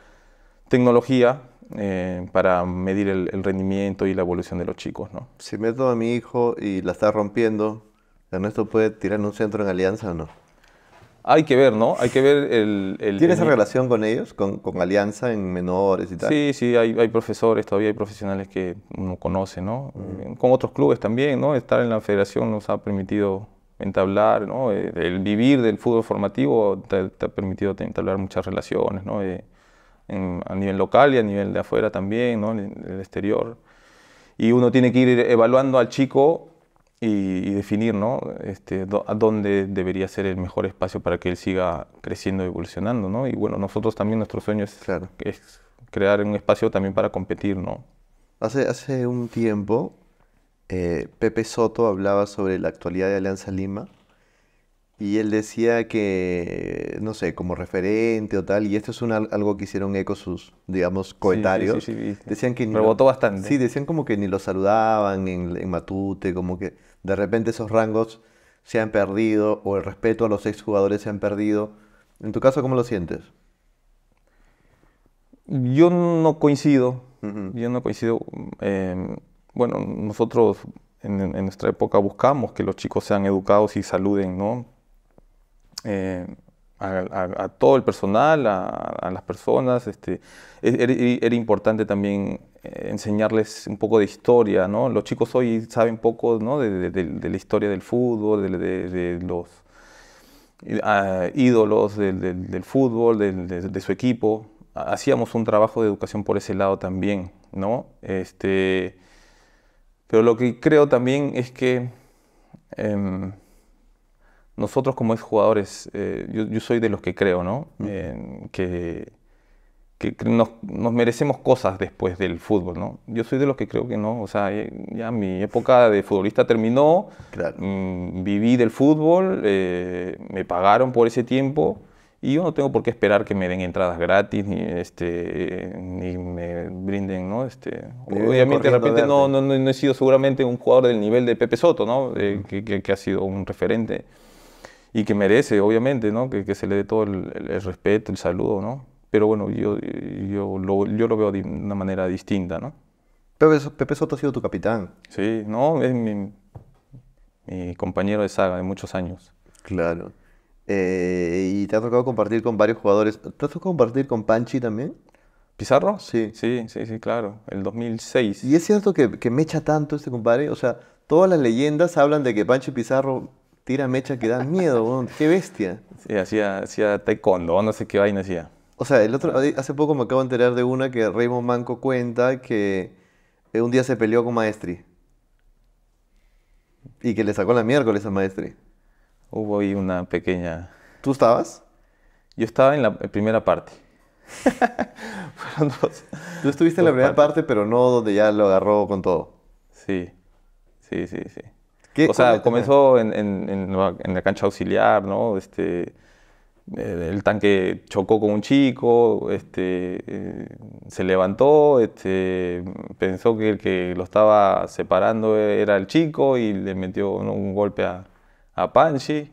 tecnología eh, para medir el, rendimiento y la evolución de los chicos. ¿no? Si meto a mi hijo y la está rompiendo, ¿Ernesto puede tirar en un centro en alianza o no? Hay que ver, ¿no? Hay que ver el... ¿Tienes relación con ellos? Con, Alianza en menores y tal? Sí, sí, hay, profesores, todavía hay profesionales que uno conoce, ¿no? Con otros clubes también, ¿no? Estar en la federación nos ha permitido entablar, ¿no? Eh, el vivir del fútbol formativo te, ha permitido entablar muchas relaciones, ¿no? Eh, a nivel local y a nivel de afuera también, ¿no? en el exterior. Y uno tiene que ir evaluando al chico y, definir ¿no? este, a dónde debería ser el mejor espacio para que él siga creciendo y evolucionando. Y bueno, nosotros también nuestro sueño es, es crear un espacio también para competir. Hace, hace un tiempo, eh, Pepe Soto hablaba sobre la actualidad de Alianza Lima y él decía que, no sé, como referente o tal, y esto es un algo que hicieron eco sus, digamos, coetarios. Sí, sí, sí, decían que ni Rebotó bastante. Sí, decían como que ni lo saludaban en, Matute, como que de repente esos rangos se han perdido o el respeto a los exjugadores se han perdido. En tu caso, ¿cómo lo sientes? Yo no coincido. Yo no coincido. Em, bueno, nosotros en, nuestra época buscamos que los chicos sean educados y saluden, ¿no? Eh, a, todo el personal, a, las personas. Este, e-, era, importante también eh, enseñarles un poco de historia, ¿no? Los chicos hoy saben poco de, la historia del fútbol, de, los ah, ídolos del fútbol, de, su equipo. Hacíamos un trabajo de educación por ese lado también, ¿no? Este, pero lo que creo también es que... Em, nosotros como exjugadores, eh, yo, soy de los que creo, ¿no? que, nos, merecemos cosas después del fútbol, ¿no? Yo soy de los que creo que no, o sea, eh, ya mi época de futbolista terminó, mm, viví del fútbol, eh, me pagaron por ese tiempo y yo no tengo por qué esperar que me den entradas gratis ni, este, ni me brinden, ¿no? Este, obviamente de repente no, no, he sido seguramente un jugador del nivel de Pepe Soto, ¿no? Eh, que ha sido un referente y que merece, obviamente, ¿no? que, que se le dé todo el, respeto, el saludo, ¿no? Pero bueno, yo, yo, lo, yo lo veo de una manera distinta, ¿no? Pepe, Pepe Soto ha sido tu capitán. Sí, no, es mi, compañero de saga de muchos años. Claro. Eh, y te ha tocado compartir con varios jugadores. ¿Te ha tocado compartir con Panchi también? ¿Pizarro? Sí. Sí, sí, sí, claro. El 2006. ¿Y es cierto que, que echa tanto este compadre? O sea, todas las leyendas hablan de que Panchi Pizarro tira mecha que da miedo, Qué bestia. Sí, hacía, hacía taekwondo, no sé qué vaina hacía. O sea, el otro, hace poco me acabo de enterar de una que Raymond Manco cuenta que eh, un día se peleó con Maestri. Y que le sacó la miércoles a Maestri. Hubo ahí una pequeña... ¿Tú estabas? Yo estaba en la primera parte. *laughs* Fueron dos. Tú estuviste en la primera parte, pero no donde ya lo agarró con todo. Sí, sí, sí, sí. O sea, comenzó en, la cancha auxiliar, ¿no? Este, eh, el, tanque chocó con un chico, este, eh, se levantó, este, pensó que el que lo estaba separando era el chico y le metió un golpe a, a Panchi.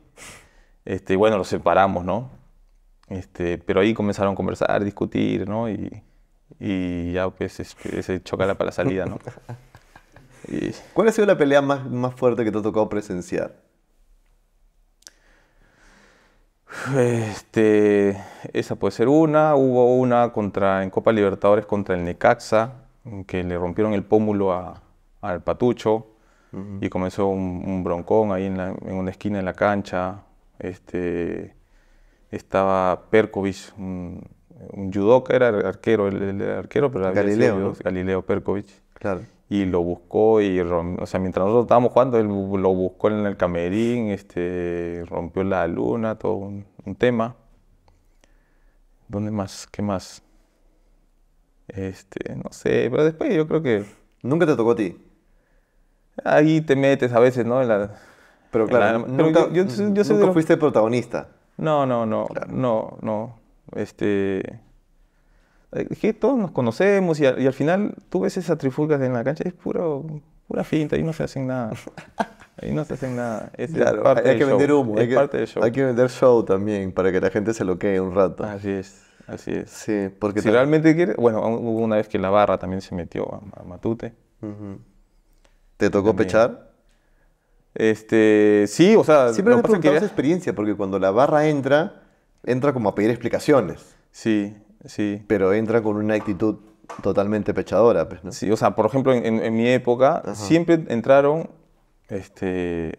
Este, bueno, lo separamos, ¿no? Este, pero ahí comenzaron a conversar, discutir, ¿no? Y, y ya pues, ese este, chocara para la salida, ¿no? *laughs* ¿Cuál ha sido la pelea más, fuerte que te ha tocado presenciar? Este, esa puede ser una. Hubo una contra, en Copa Libertadores contra el Necaxa, que le rompieron el pómulo al Patucho y comenzó un, broncón ahí en, una esquina en la cancha. Este, estaba Perkovic, un, judoka, era arquero, el, arquero, pero Galileo, Galileo Perkovic. Claro y lo buscó y o sea, mientras nosotros estábamos jugando, él lo buscó en el camerín, este, rompió la luna, todo un, tema. ¿Dónde más? ¿Qué más? Este, no sé, pero después yo creo que... ¿Nunca te tocó a ti? Ahí te metes a veces, ¿no? pero claro, nunca, yo, yo, fuiste protagonista. No, no, no, no, no. Este, eh, que todos nos conocemos y, al final tú ves esas trifulgas en la cancha, es puro, pura finta, ahí no se hacen nada. *laughs* Ahí no se hacen nada. Es hay que vender humo, hay, que, vender show también para que la gente se lo quede un rato. Así es, así es. Sí, porque si realmente quieres, bueno, hubo una vez que la barra también se metió a, Matute. ¿Te tocó pechar? Este, sí, o sea, siempre me pasa que... experiencia porque cuando la barra entra, entra como a pedir explicaciones. Sí, pero entra con una actitud totalmente pechadora, pues, Sí, o sea, por ejemplo, en, mi época siempre entraron este,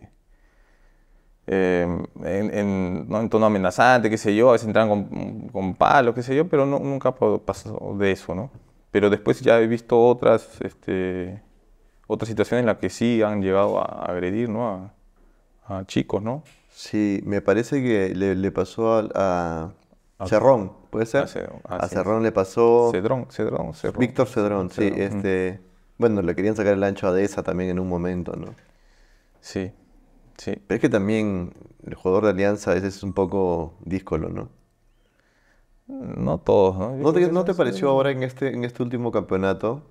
em, en, tono amenazante, qué sé yo, a veces entraron con, con palos, qué sé yo, pero nunca pasó de eso, ¿no? Pero después ya he visto otras, este, otras situaciones en las que sí han llegado a agredir, A, chicos, ¿no? Sí, me parece que le, pasó a Cerrón, ¿puede ser? Ah, ah, a, Cerrón le pasó... Cedrón, Cedrón, Víctor Cedrón, sí. Este, Bueno, le querían sacar el ancho a Deza también en un momento, ¿no? Sí, sí. Pero es que también el jugador de Alianza a veces es un poco díscolo, ¿no? No todos, ¿no? ¿No te, pareció ahora en este, en este último campeonato?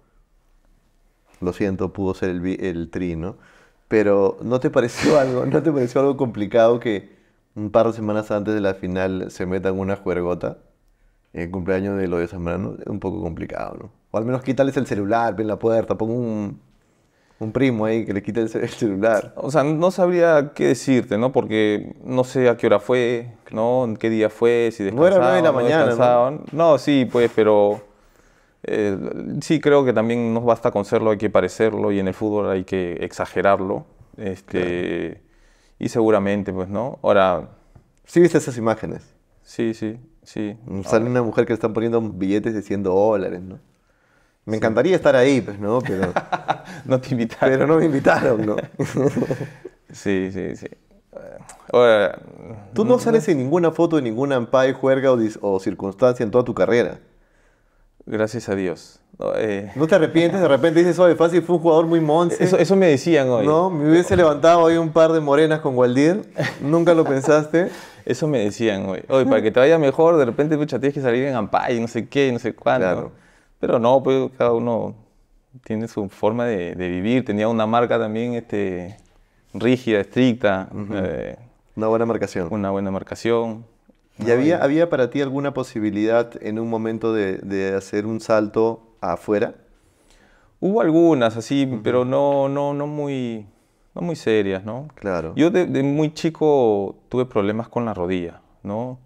Lo siento, pudo ser el, el tri, ¿no? Pero ¿no te pareció *laughs* algo, no te pareció algo complicado que un par de semanas antes de la final se metan una juergota en el cumpleaños de lo de Zambrano, es un poco complicado, ¿no? O al menos quítales el celular, ven la puerta, pon un, primo ahí que le quite el, celular. O sea, no sabría qué decirte, ¿no? Porque no sé a qué hora fue, ¿no? ¿En qué día fue? Si después No era de la mañana. No, sí, pues, pero... Eh, sí, creo que también no basta con serlo, hay que parecerlo y en el fútbol hay que exagerarlo. Este, y seguramente, pues, ¿no? Ahora... Sí viste esas imágenes. Sí, sí, sí. Mm, sale una mujer que le están poniendo billetes de 100 dólares, ¿no? Me encantaría estar ahí, pues, ¿no? Pero... *laughs* no te invitaron. Pero no me invitaron, ¿no? *laughs* sí, sí, sí. Eh, ahora, Tú no, mm, sales en ninguna foto, en ninguna Ampai juerga o circunstancia en toda tu carrera. Gracias a Dios. Eh, no, te arrepientes? De repente dices, oye, fácil, fue un jugador muy monce. Eso, me decían hoy. No, me hubiese levantado hoy un par de morenas con Waldir. Nunca lo pensaste. Eso me decían hoy. para que te vaya mejor, de repente, pucha, tienes que salir en Ampay, no sé qué, no sé cuándo. Claro. Pero no, pues cada uno tiene su forma de, vivir. Tenía una marca también este, rígida, estricta. Eh, una buena marcación. Una buena marcación. ¿Y había, había para ti alguna posibilidad en un momento de, hacer un salto afuera? Hubo algunas así, pero no, no, no, muy, no muy serias, ¿no? Claro. Yo de muy chico tuve problemas con la rodilla, ¿no?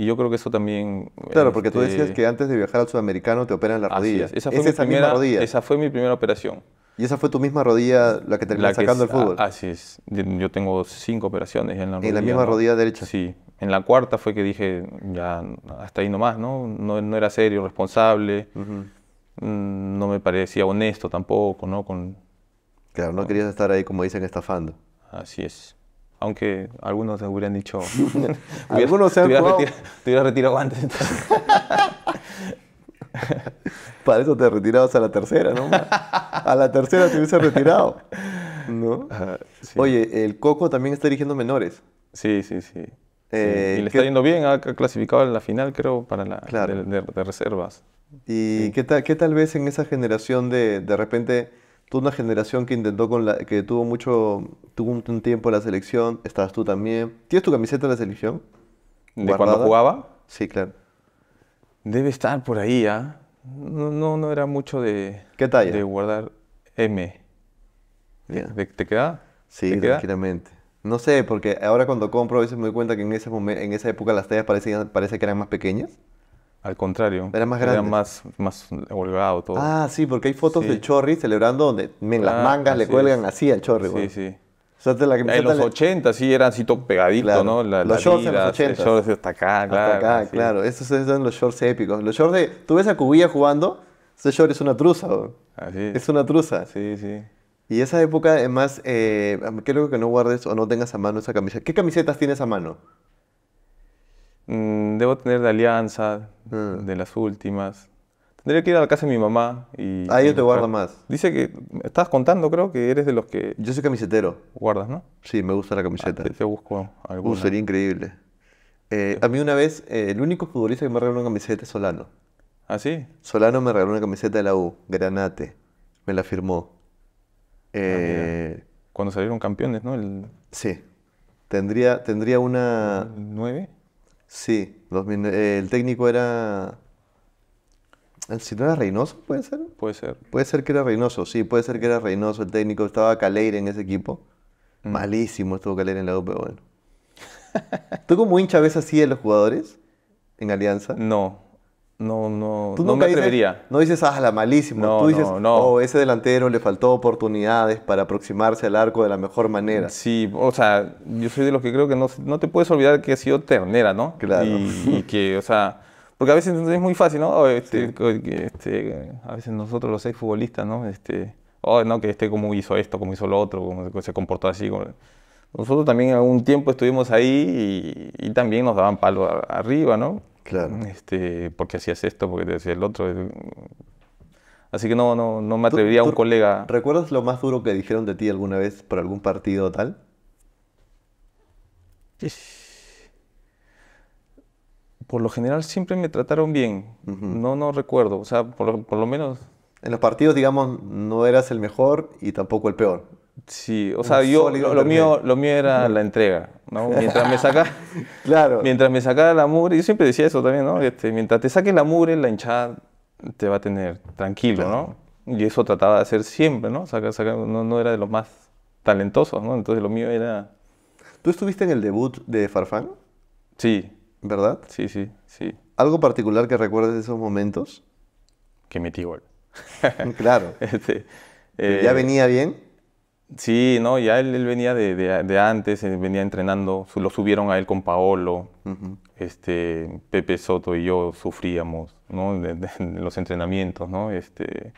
Y yo creo que eso también... Claro, porque tú este, decías que antes de viajar al sudamericano te operan las rodillas. Esa fue mi primera, Esa fue mi primera operación. ¿Y esa fue tu misma rodilla la que terminó sacando el fútbol? Así es. Yo tengo cinco operaciones en la rodilla. ¿En la misma rodilla derecha? Sí. En la cuarta fue que dije, ya, hasta ahí nomás, ¿no? No, no era serio, responsable. Mm, no me parecía honesto tampoco, ¿no? Con, claro, no querías estar ahí, como dicen, estafando. Así es aunque algunos hubieran dicho, *laughs* algunos se han te hubieras retirado antes. *laughs* Para eso te retirabas a la tercera, ¿no? A la tercera te hubiese retirado. ¿No? Oye, el Coco también está dirigiendo menores. Sí, sí, sí. Eh, y le está yendo bien, ha clasificado en la final, creo, para la claro. de, reservas. ¿Y qué, tal, qué tal vez en esa generación de, de repente Toda una generación que intentó con la, que tuvo mucho, tuvo un tiempo en la selección, estabas tú también. ¿Tienes tu camiseta de la selección? ¿De cuando jugaba? Sí, claro. Debe estar por ahí, ¿ah? No, no, no, era mucho de... ¿Qué talla? De guardar M. ¿Te, queda? Sí, tranquilamente. No sé, porque ahora cuando compro a veces me doy cuenta que en, ese en esa época las tallas parecían, parece que eran más pequeñas. Al contrario. Era más grande. Era más, más holgado todo. Ah, sí, porque hay fotos de del Chorri celebrando donde en las ah, mangas le cuelgan así al Chorri. Sí, sí. O sea, la en los 80 sí eran así todo pegadito, ¿no? los shorts en los 80. Los shorts hasta acá, claro. Hasta acá, claro. Esos, son los shorts épicos. Los shorts de. Tú ves a Cubilla jugando, ese short es una truza, bro. Así es. una truza. Sí, sí. Y esa época, además, eh, creo que no guardes o no tengas a mano esa camiseta. ¿Qué camisetas tienes a mano? Mm, debo tener de Alianza, mm. de las últimas. Tendría que ir a la casa de mi mamá y... Ah, yo te guardo más. Dice que... Estabas contando, creo, que eres de los que... Yo soy camisetero. Guardas, ¿no? Sí, me gusta la camiseta. Ah, te, busco alguna. Uh, sería increíble. Eh, a mí una vez, eh, el único futbolista que me regaló una camiseta es Solano. ¿Ah, sí? Solano me regaló una camiseta de la U, Granate. Me la firmó. Ah, eh, Cuando salieron campeones, ¿no? El... Sí. Tendría, tendría una... ¿Nueve? Sí, eh, el técnico era... Si no era Reynoso, puede ser. Puede ser. Puede ser que era Reynoso, sí, puede ser que era Reynoso el técnico. Estaba Caleire en ese equipo. Mm. Malísimo estuvo Caleire en la U, pero bueno. *laughs* ¿Tú como hincha ves así a los jugadores en Alianza? No, no, no, no me atrevería. no dices, ah, la malísimo. No, Tú dices, no, no. Oh, ese delantero le faltó oportunidades para aproximarse al arco de la mejor manera. Sí, o sea, yo soy de los que creo que no, no te puedes olvidar que ha sido ternera, ¿no? Claro. Y, que, o sea, porque a veces es muy fácil, ¿no? este, este, a veces nosotros los exfutbolistas, ¿no? Este, oh, no, que este como hizo esto, como hizo lo otro, como se comportó así. Nosotros también algún tiempo estuvimos ahí y, y también nos daban palo arriba, ¿no? Claro. Este, porque hacías esto, porque te hacía el otro. Eh. Así que no, no, no me atrevería a un colega. ¿Recuerdas lo más duro que dijeron de ti alguna vez por algún partido o tal? Por lo general siempre me trataron bien. No, no recuerdo. O sea, por, lo menos. En los partidos, digamos, no eras el mejor y tampoco el peor. Sí, o sea, yo lo, mío, lo mío era la entrega. *laughs* Mientras me saca, claro. mientras me saca la mugre, yo siempre decía eso también, ¿no? Este, mientras te saque la mugre, la hinchada te va a tener tranquilo, ¿no? Y eso trataba de hacer siempre, ¿no? Saca, no, no era de los más talentosos, ¿no? Entonces lo mío era... ¿Tú estuviste en el debut de Farfán? Sí. ¿Verdad? Sí, sí, sí. ¿Algo particular que recuerdes de esos momentos? Que metí gol. *laughs* claro. *laughs* Este, ¿Ya eh, venía bien? Sí, no, ya él, venía de, antes, venía entrenando, lo subieron a él con Paolo, este, Pepe Soto y yo sufríamos, ¿no? los entrenamientos, ¿no? Este,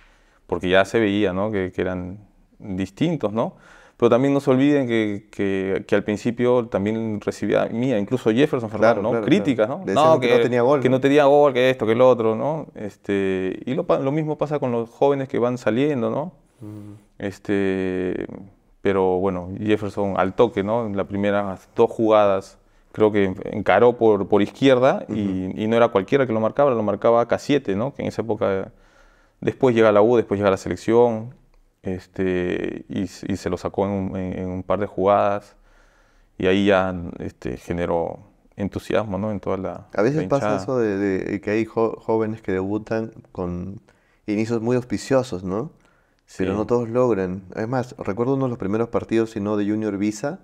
porque ya se veía, ¿no? Que, eran distintos, ¿no? Pero también no se olviden que, al principio también recibía mía, incluso Jefferson Fernández, ¿no? críticas, ¿no? que, no tenía gol. Que ¿no? tenía gol, que esto, que el otro, ¿no? Este, y lo, mismo pasa con los jóvenes que van saliendo, ¿no? Este, pero bueno, Jefferson al toque, ¿no? En las primeras dos jugadas creo que encaró por, por izquierda y, no era cualquiera que lo marcaba, lo marcaba K7, ¿no? que en esa época después llega la U, después llega la selección este, y, se lo sacó en un, par de jugadas y ahí ya este, generó entusiasmo ¿no? en toda la... A veces pasa eso de, que hay jóvenes que debutan con inicios muy auspiciosos, ¿no? pero no todos logran. Es más, recuerdo uno de los primeros partidos, si no, de Junior Visa,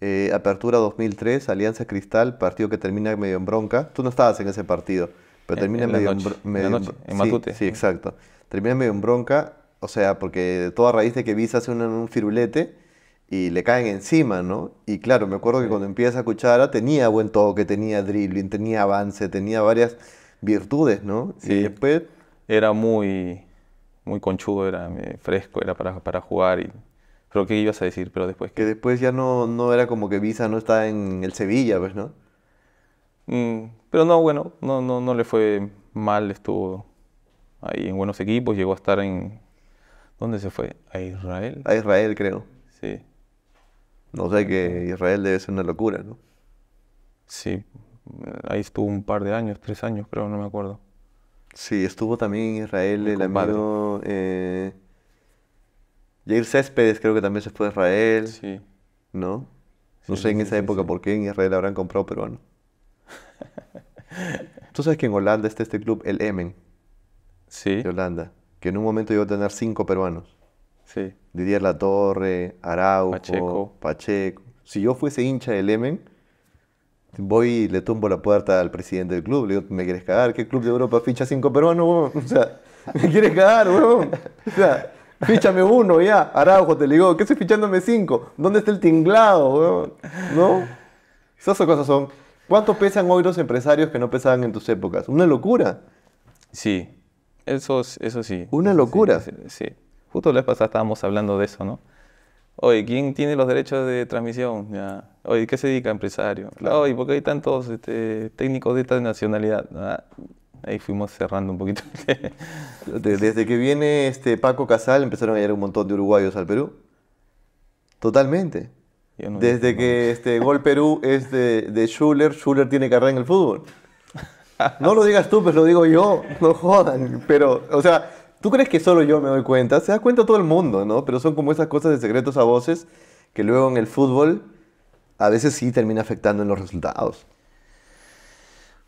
eh, Apertura 2003, Alianza Cristal, partido que termina medio en bronca. Tú no estabas en ese partido, pero termina en medio, en, en, Matute. Sí, exacto. Termina medio en bronca, o sea, porque de toda raíz de que Visa hace un, firulete y le caen encima, ¿no? Y claro, me acuerdo que cuando empieza a Cuchara tenía buen toque, tenía dribbling, tenía avance, tenía varias virtudes, ¿no? Sí. Y después... Era muy muy conchudo, era eh, fresco, era para, jugar. Y, pero ¿qué ibas a decir? Pero después Que después ya no, no era como que Visa no está en el Sevilla, pues, ¿no? Mm, pero no, bueno, no, no, no le fue mal, estuvo ahí en buenos equipos, llegó a estar en... ¿Dónde se fue? ¿A Israel? A Israel, creo. Sí. No sé, que Israel debe ser una locura, ¿no? Sí, ahí estuvo un par de años, tres años, creo, no me acuerdo. Sí, estuvo también en Israel el amigo eh, Jair Céspedes, creo que también se fue a Israel. Sí. ¿No? No sé en esa época por qué en Israel habrán comprado peruanos. *laughs* Tú sabes que en Holanda está este club, el Emen. Sí. De Holanda. Que en un momento iba a tener cinco peruanos. Sí. Didier Torre, Araujo, Pacheco. Pacheco. Si yo fuese hincha del Emen, Voy y le tumbo la puerta al presidente del club. Le digo, ¿me quieres cagar? ¿Qué club de Europa ficha cinco peruanos, O sea, ¿me quieres cagar, weón? O sea, fíchame uno ya. Araujo te digo, ¿Qué estoy fichándome cinco? ¿Dónde está el tinglado, weón? ¿No? Esas cosas son. ¿Cuánto pesan hoy los empresarios que no pesaban en tus épocas? Una locura. Sí, eso, eso sí. Una locura. Sí, sí. Justo la vez pasada estábamos hablando de eso, ¿no? oye, ¿quién tiene los derechos de transmisión? Ya. Oye, ¿qué se dedica empresario? Claro. Oye, ¿por qué hay tantos este, técnicos de esta nacionalidad? Ah, ahí fuimos cerrando un poquito. *laughs* Desde que viene este Paco Casal empezaron a llegar un montón de uruguayos al Perú. Totalmente. Desde que este Gol Perú es de, Schuller, Schuller tiene carrera en el fútbol. No lo digas tú, pero pues lo digo yo, no jodan. Pero, o sea, ¿Tú crees que solo yo me doy cuenta? Se da cuenta todo el mundo, ¿no? Pero son como esas cosas de secretos a voces que luego en el fútbol a veces sí termina afectando en los resultados.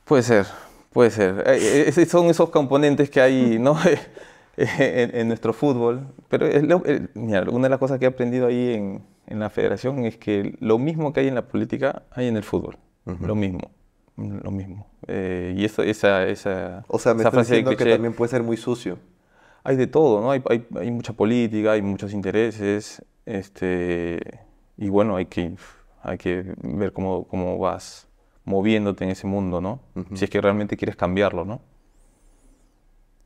Puede ser, puede ser. Eh, eh, son esos componentes que hay, ¿no? *laughs* *laughs* en, nuestro fútbol. Pero eh, mira, una de las cosas que he aprendido ahí en, en, la federación es que lo mismo que hay en la política hay en el fútbol. Lo mismo lo mismo. y eso, esa, esa, o sea, me esa que también puede ser muy sucio hay de todo, ¿no? Hay, mucha política, hay muchos intereses, este, y bueno, hay que, hay que ver cómo, cómo vas moviéndote en ese mundo, ¿no? Si es que realmente quieres cambiarlo, ¿no?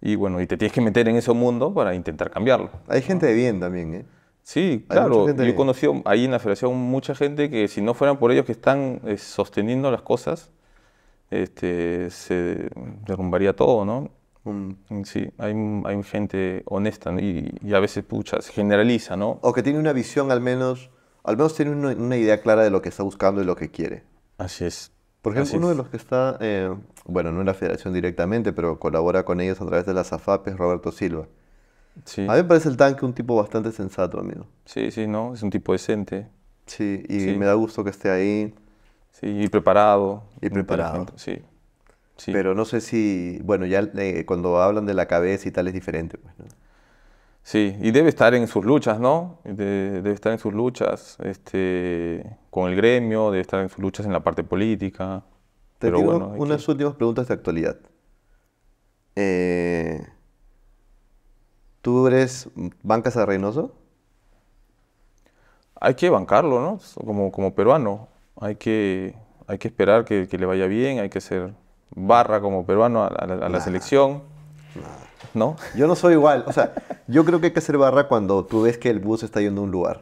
Y bueno, y te tienes que meter en ese mundo para intentar cambiarlo. Hay gente de bien también, ¿eh? Sí, claro. Yo he conocido ahí en la federación mucha gente que si no fueran por ellos que están eh, sosteniendo las cosas, este, se derrumbaría todo, ¿no? Mm. Mm, sí, hay, gente honesta y, a veces, pucha, se generaliza, ¿no? O que tiene una visión al menos, al menos tiene una, idea clara de lo que está buscando y lo que quiere. Así es. Por ejemplo, uno de los que está, eh, bueno, no en la federación directamente, pero colabora con ellos a través de las AFAP es Roberto Silva. Sí. A mí me parece el tanque un tipo bastante sensato, amigo. Sí, sí, ¿no? Es un tipo decente. Sí, y me da gusto que esté ahí. Sí, y preparado. Y preparado. Sí. Pero no sé si, bueno, ya eh, cuando hablan de la cabeza y tal es diferente. Pues, Sí, y debe estar en sus luchas, ¿no? debe estar en sus luchas este, con el gremio, debe estar en sus luchas en la parte política. Te tengo unas últimas preguntas de actualidad. Eh, ¿Tú eres bancas a Reynoso? Hay que bancarlo, ¿no? Como, como peruano. Hay que, hay que esperar que le vaya bien, hay que ser barra como peruano a, la, selección. ¿No? Yo no soy igual. O sea, yo creo que hay que hacer barra cuando tú ves que el bus está yendo a un lugar.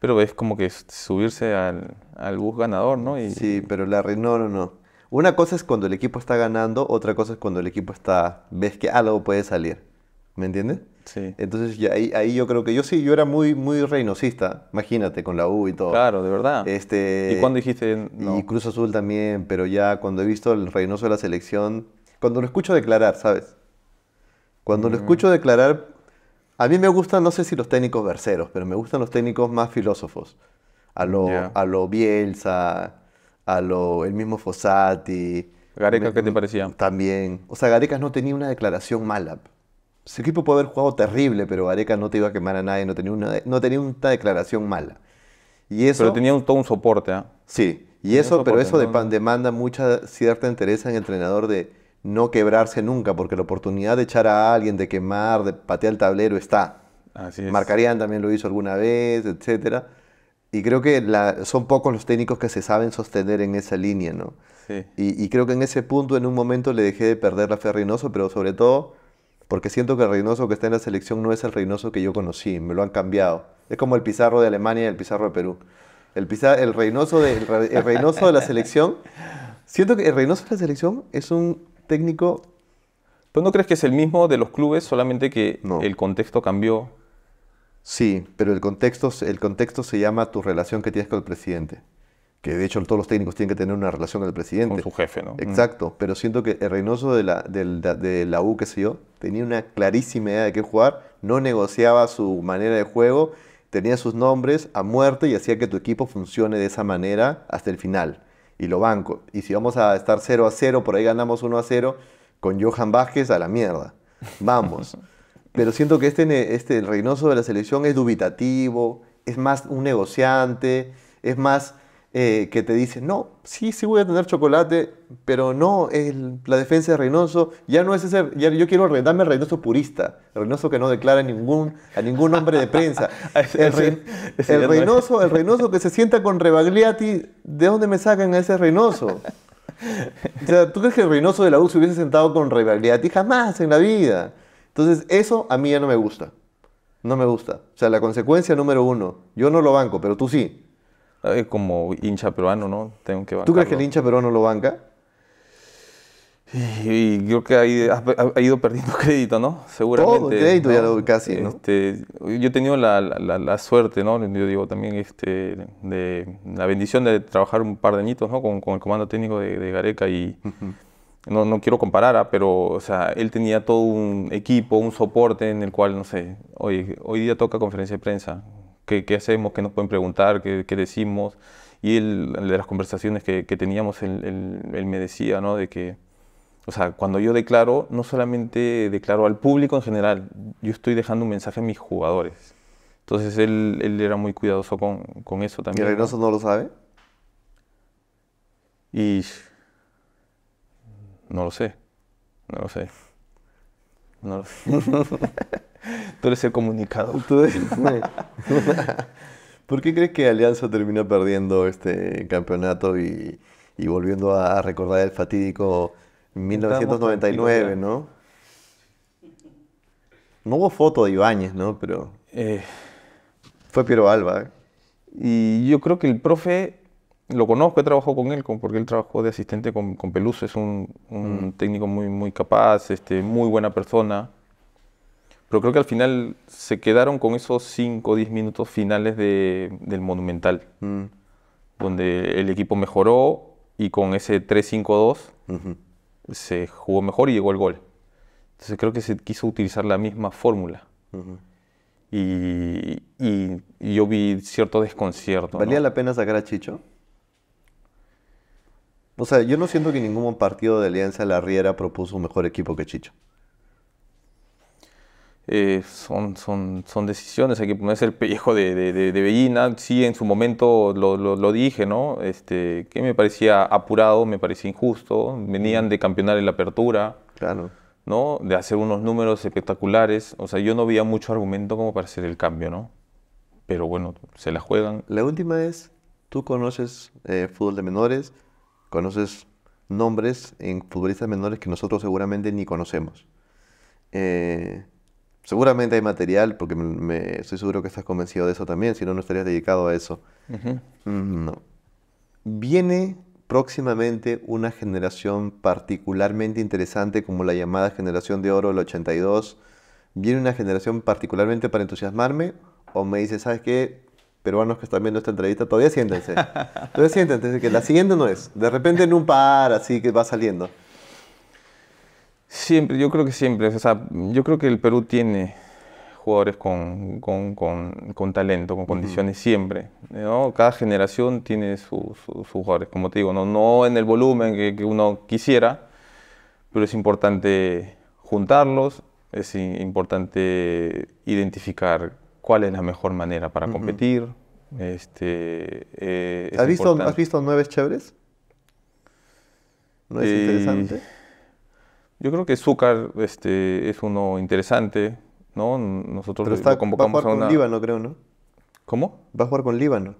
Pero es como que subirse al, bus ganador, ¿no? Sí, pero la, no, no, no. Una cosa es cuando el equipo está ganando, otra cosa es cuando el equipo está. ves que algo puede salir. ¿Me entiendes? Sí. Entonces ya, ahí, yo creo que yo sí, yo era muy, muy reinosista, imagínate, con la U y todo. Claro, de verdad. Este, ¿Y cuándo dijiste? No? Y Cruz Azul también, pero ya cuando he visto el reinoso de la selección, cuando lo escucho declarar, ¿sabes? Cuando lo mm. escucho declarar, a mí me gustan, no sé si los técnicos verseros, pero me gustan los técnicos más filósofos. A lo, a lo Bielsa, a lo el mismo Fossati. Garecas, qué te mm, parecía? También. O sea, Garecas no tenía una declaración mala. Su equipo puede haber jugado terrible, pero Areca no te iba a quemar a nadie, no tenía una, no tenía una declaración mala. Y eso, pero tenía todo un soporte. ¿ah? Sí, y eso, pero eso demanda mucha cierta interés en el entrenador de no quebrarse nunca, porque la oportunidad de echar a alguien, de quemar, de patear el tablero está. Así Marcarían también lo hizo alguna vez, etc. Y creo que son pocos los técnicos que se saben sostener en esa línea, ¿no? Y, y, creo que en ese punto, en un momento, le dejé de perder la fe a pero sobre todo porque siento que el Reynoso que está en la selección no es el Reynoso que yo conocí, me lo han cambiado. Es como el Pizarro de Alemania y el Pizarro de Perú. El, Reynoso, de, la selección, siento que el Reynoso de la selección es un técnico... ¿Tú no crees que es el mismo de los clubes, solamente que el contexto cambió? Sí, pero el contexto, el contexto se llama tu relación que tienes con el presidente que de hecho todos los técnicos tienen que tener una relación con el presidente. Con su jefe, ¿no? Exacto, pero siento que el Reynoso de la, de, la U, que sé yo, tenía una clarísima idea de qué jugar, no negociaba su manera de juego, tenía sus nombres a muerte y hacía que tu equipo funcione de esa manera hasta el final. Y lo banco. Y si vamos a estar 0 a 0, por ahí ganamos 1 a 0, con Johan Vázquez a la mierda. Vamos. *laughs* pero siento que este, este el Reynoso de la selección es dubitativo, es más un negociante, es más eh, que te dice, no, sí, sí voy a tener chocolate, pero no, el, la defensa de Reynoso ya no es ese, yo quiero darme al Reynoso purista, Reynoso que no declara ningún, a ningún hombre de prensa. *laughs* el, el, Reynoso, el Reynoso que se sienta con Rebagliati, ¿de dónde me sacan a ese Reynoso? O sea, ¿tú crees que el Reynoso de la U se hubiese sentado con Rebagliati? Jamás en la vida. Entonces, eso a mí ya no me gusta. No me gusta. O sea, la consecuencia número uno, yo no lo banco, pero tú sí como hincha peruano, ¿no? Tengo que ¿Tú crees que el hincha peruano lo banca? Y, creo que ha, ido perdiendo *laughs* crédito, ¿no? Seguramente. Todo crédito ya lo, casi, este, yo he tenido la, suerte, ¿no? Yo digo también este, de la bendición de trabajar un par de añitos, ¿no? Con, el comando técnico de, Gareca y... No, quiero comparar, ¿ah? pero o sea, él tenía todo un equipo, un soporte en el cual, no sé, hoy, hoy día toca conferencia de prensa, qué, hacemos, qué nos pueden preguntar, qué, decimos. Y de las conversaciones que, teníamos, él, me decía, ¿no? De que, o sea, cuando yo declaro, no solamente declaro al público en general, yo estoy dejando un mensaje a mis jugadores. Entonces él, era muy cuidadoso con, con eso también. ¿Y Reynoso no lo sabe? Y. No lo sé. No lo sé. No lo sé. *laughs* Tú eres el comunicado. *laughs* ¿Por qué crees que Alianza terminó perdiendo este campeonato y, volviendo a recordar el fatídico 1999, no? No hubo foto de Ibáñez, ¿no? Pero eh. fue Piero Alba. ¿eh? Y yo creo que el profe, lo conozco, he trabajado con él, porque él trabajó de asistente con, con Peluso, es un, mm. técnico muy, muy capaz, este, muy buena persona. Pero creo que al final se quedaron con esos 5 o 10 minutos finales del Monumental, mm. donde el equipo mejoró y con ese 3-5-2 se jugó mejor y llegó el gol. Entonces creo que se quiso utilizar la misma fórmula. y, yo vi cierto desconcierto. ¿Valía la pena sacar a Chicho? O sea, yo no siento que ningún partido de Alianza La Riera propuso un mejor equipo que Chicho. Eh, son, son, son, decisiones, hay que ponerse el pellejo de, de, de, Bellina. Sí, en su momento lo, lo, dije, ¿no? Este, que me parecía apurado, me parecía injusto. Venían mm. de campeonar en la apertura. Claro. ¿no? De hacer unos números espectaculares. O sea, yo no veía mucho argumento como para hacer el cambio, ¿no? Pero bueno, se la juegan. La última es, tú conoces eh, fútbol de menores, conoces nombres en futbolistas menores que nosotros seguramente ni conocemos. Eh, seguramente hay material, porque me, estoy seguro que estás convencido de eso también, si no, no estarías dedicado a eso. Mm, Viene próximamente una generación particularmente interesante como la llamada generación de oro del 82. Viene una generación particularmente para entusiasmarme o me dice, ¿sabes qué? Peruanos que están viendo esta entrevista, todavía siéntense. *laughs* Todavía siéntense, que la siguiente no es. De repente en un par así que va saliendo. Siempre, yo creo que siempre. O sea, yo creo que el Perú tiene jugadores con, talento, con condiciones siempre. ¿no? Cada generación tiene sus su, jugadores, como te digo, no, no en el volumen que, uno quisiera, pero es importante juntarlos, es importante identificar cuál es la mejor manera para competir. Este, eh, ¿Has, visto, ¿Has visto nueve chéveres? ¿No es eh, interesante? Yo creo que Zúcar este, es uno interesante, ¿no? Nosotros está, convocamos a, jugar con Líbano, creo, ¿no? ¿Cómo? Va a jugar con Líbano.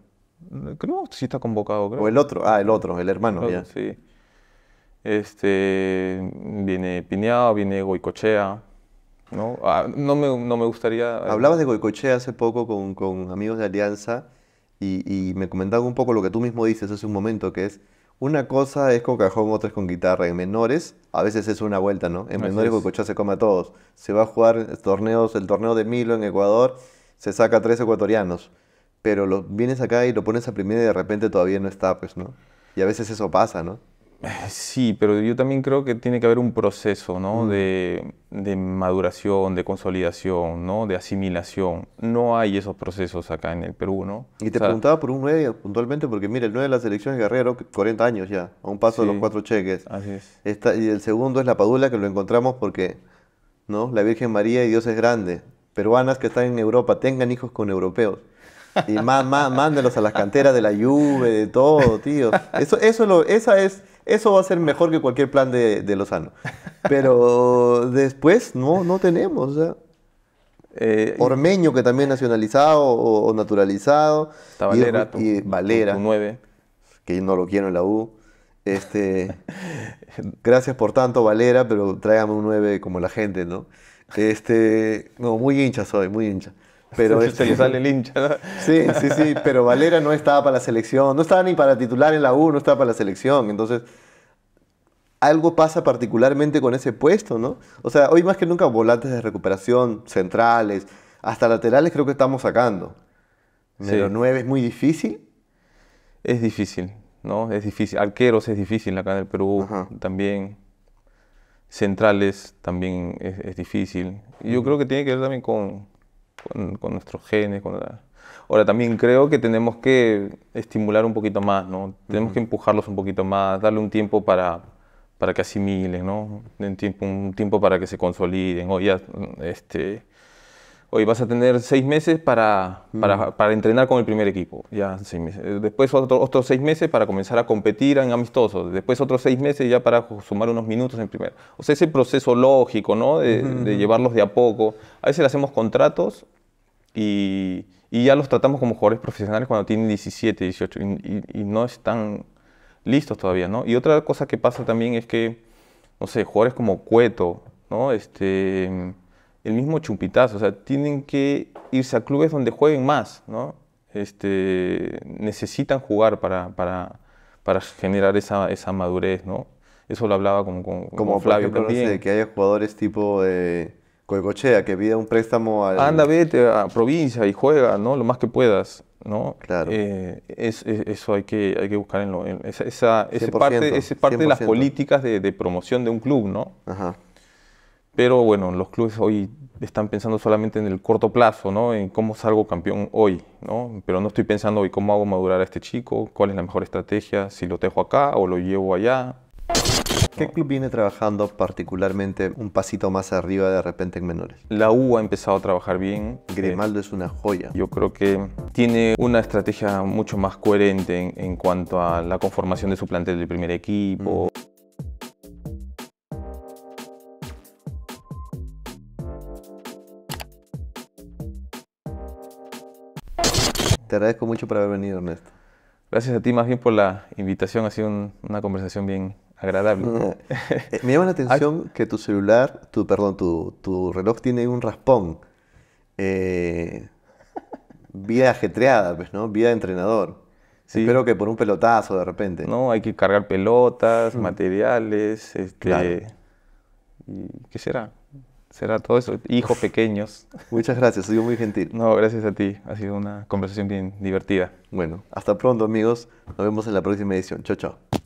Mm, creo sí está convocado, creo. O el otro, ah, el otro, el hermano, ya. Sí. Este, viene Pineado, viene Goicochea, ¿no? Ah, no, me, no, me, gustaría... Eh, Hablabas de Goicochea hace poco con, con amigos de Alianza y, me comentaban un poco lo que tú mismo dices hace un momento, que es una cosa es con cajón, otra es con guitarra. En menores, a veces es una vuelta, ¿no? En menores, Goicochea se come a todos. Se va a jugar torneos, el torneo de Milo en Ecuador, se saca a tres ecuatorianos. Pero lo, vienes acá y lo pones a primera y de repente todavía no está, pues, ¿no? Y a veces eso pasa, ¿no? Sí, pero yo también creo que tiene que haber un proceso ¿no? Mm. de, maduración, de consolidación, ¿no? de asimilación. No hay esos procesos acá en el Perú. ¿no? Y te preguntaba por un 9 puntualmente, porque mira, el 9 de la selección es Guerrero, 40 años ya, a un paso de los cuatro cheques. Así y el segundo es la Padula, que lo encontramos porque ¿no? la Virgen María y Dios es grande. Peruanas que están en Europa tengan hijos con europeos. Y má, a las canteras de la Juve, de todo, tío. Eso, eso lo, esa es eso va a ser mejor que cualquier plan de, Lozano. Pero *laughs* después no, no tenemos. O eh, Ormeño, que también nacionalizado o, naturalizado. Está Valera, y, Valera Un 9. Que no lo quiero en la U. Este, *laughs* gracias por tanto, Valera, pero tráigame un 9 como la gente, ¿no? Este, no, muy hincha soy, muy hincha. Pero *laughs* este sale hincha. Sí, sí, sí, pero Valera no estaba para la selección, no estaba ni para titular en la U, no estaba para la selección. Entonces, algo pasa particularmente con ese puesto, ¿no? O sea, hoy más que nunca volantes de recuperación, centrales, hasta laterales creo que estamos sacando. Pero 9 es muy difícil. Es difícil, ¿no? Es difícil. Arqueros es difícil acá en el Perú también. Centrales también es, difícil. yo creo que tiene que ver también con, con, nuestros genes. Ahora, también creo que tenemos que estimular un poquito más, ¿no? Tenemos que empujarlos un poquito más, darle un tiempo para, para que asimilen, ¿no? Un tiempo, para que se consoliden. Hoy, este, hoy vas a tener seis meses para, entrenar con el primer equipo. Ya, eh, Después otros seis meses para comenzar a competir en amistosos. Después otros seis meses ya para sumar unos minutos en primer. O sea, ese proceso lógico, De, de llevarlos de a poco. A veces le hacemos contratos y, ya los tratamos como jugadores profesionales cuando tienen 17, 18 y, no están listos todavía, ¿no? Y otra cosa que pasa también es que, no sé, jugadores como Cueto, ¿no? Este, el mismo Chumpitazo, o sea, tienen que irse a clubes donde jueguen más, ¿no? Este, necesitan jugar para, para, para generar esa, madurez, ¿no? Eso lo hablaba como con, Flavio también. que haya jugadores tipo eh, Coegochea que pida un préstamo al... Anda, vete a provincia y juega, ¿no? Lo más que puedas, ¿no? Claro. Eh, eso hay que, hay que buscar en, lo, esa, esa parte, es parte de las políticas de, promoción de un club, ¿no? Ajá. Pero bueno, los clubes hoy están pensando solamente en el corto plazo, ¿no? En cómo salgo campeón hoy, ¿no? Pero no estoy pensando hoy cómo hago madurar a este chico, cuál es la mejor estrategia, si lo dejo acá o lo llevo allá. ¿Qué club viene trabajando particularmente un pasito más arriba de repente en menores? La U ha empezado a trabajar bien. Grimaldo es una joya. Yo creo que tiene una estrategia mucho más coherente en, cuanto a la conformación de su plantel del primer equipo. Mm. Te agradezco mucho por haber venido, Ernesto. Gracias a ti más bien por la invitación. Ha sido una conversación bien, agradable. Eh, me llama la *laughs* ah, atención que tu celular, tu, perdón, tu, reloj tiene un raspón. Eh, vida ajetreada, pues, ¿no? Vida de entrenador. Espero que por un pelotazo de repente. No, hay que cargar pelotas, hmm. materiales, este, ¿qué será? Será todo eso, hijos pequeños. Muchas gracias, soy muy gentil. No, gracias a ti, ha sido una conversación bien divertida. Bueno, hasta pronto amigos, nos vemos en la próxima edición. Chao, chao.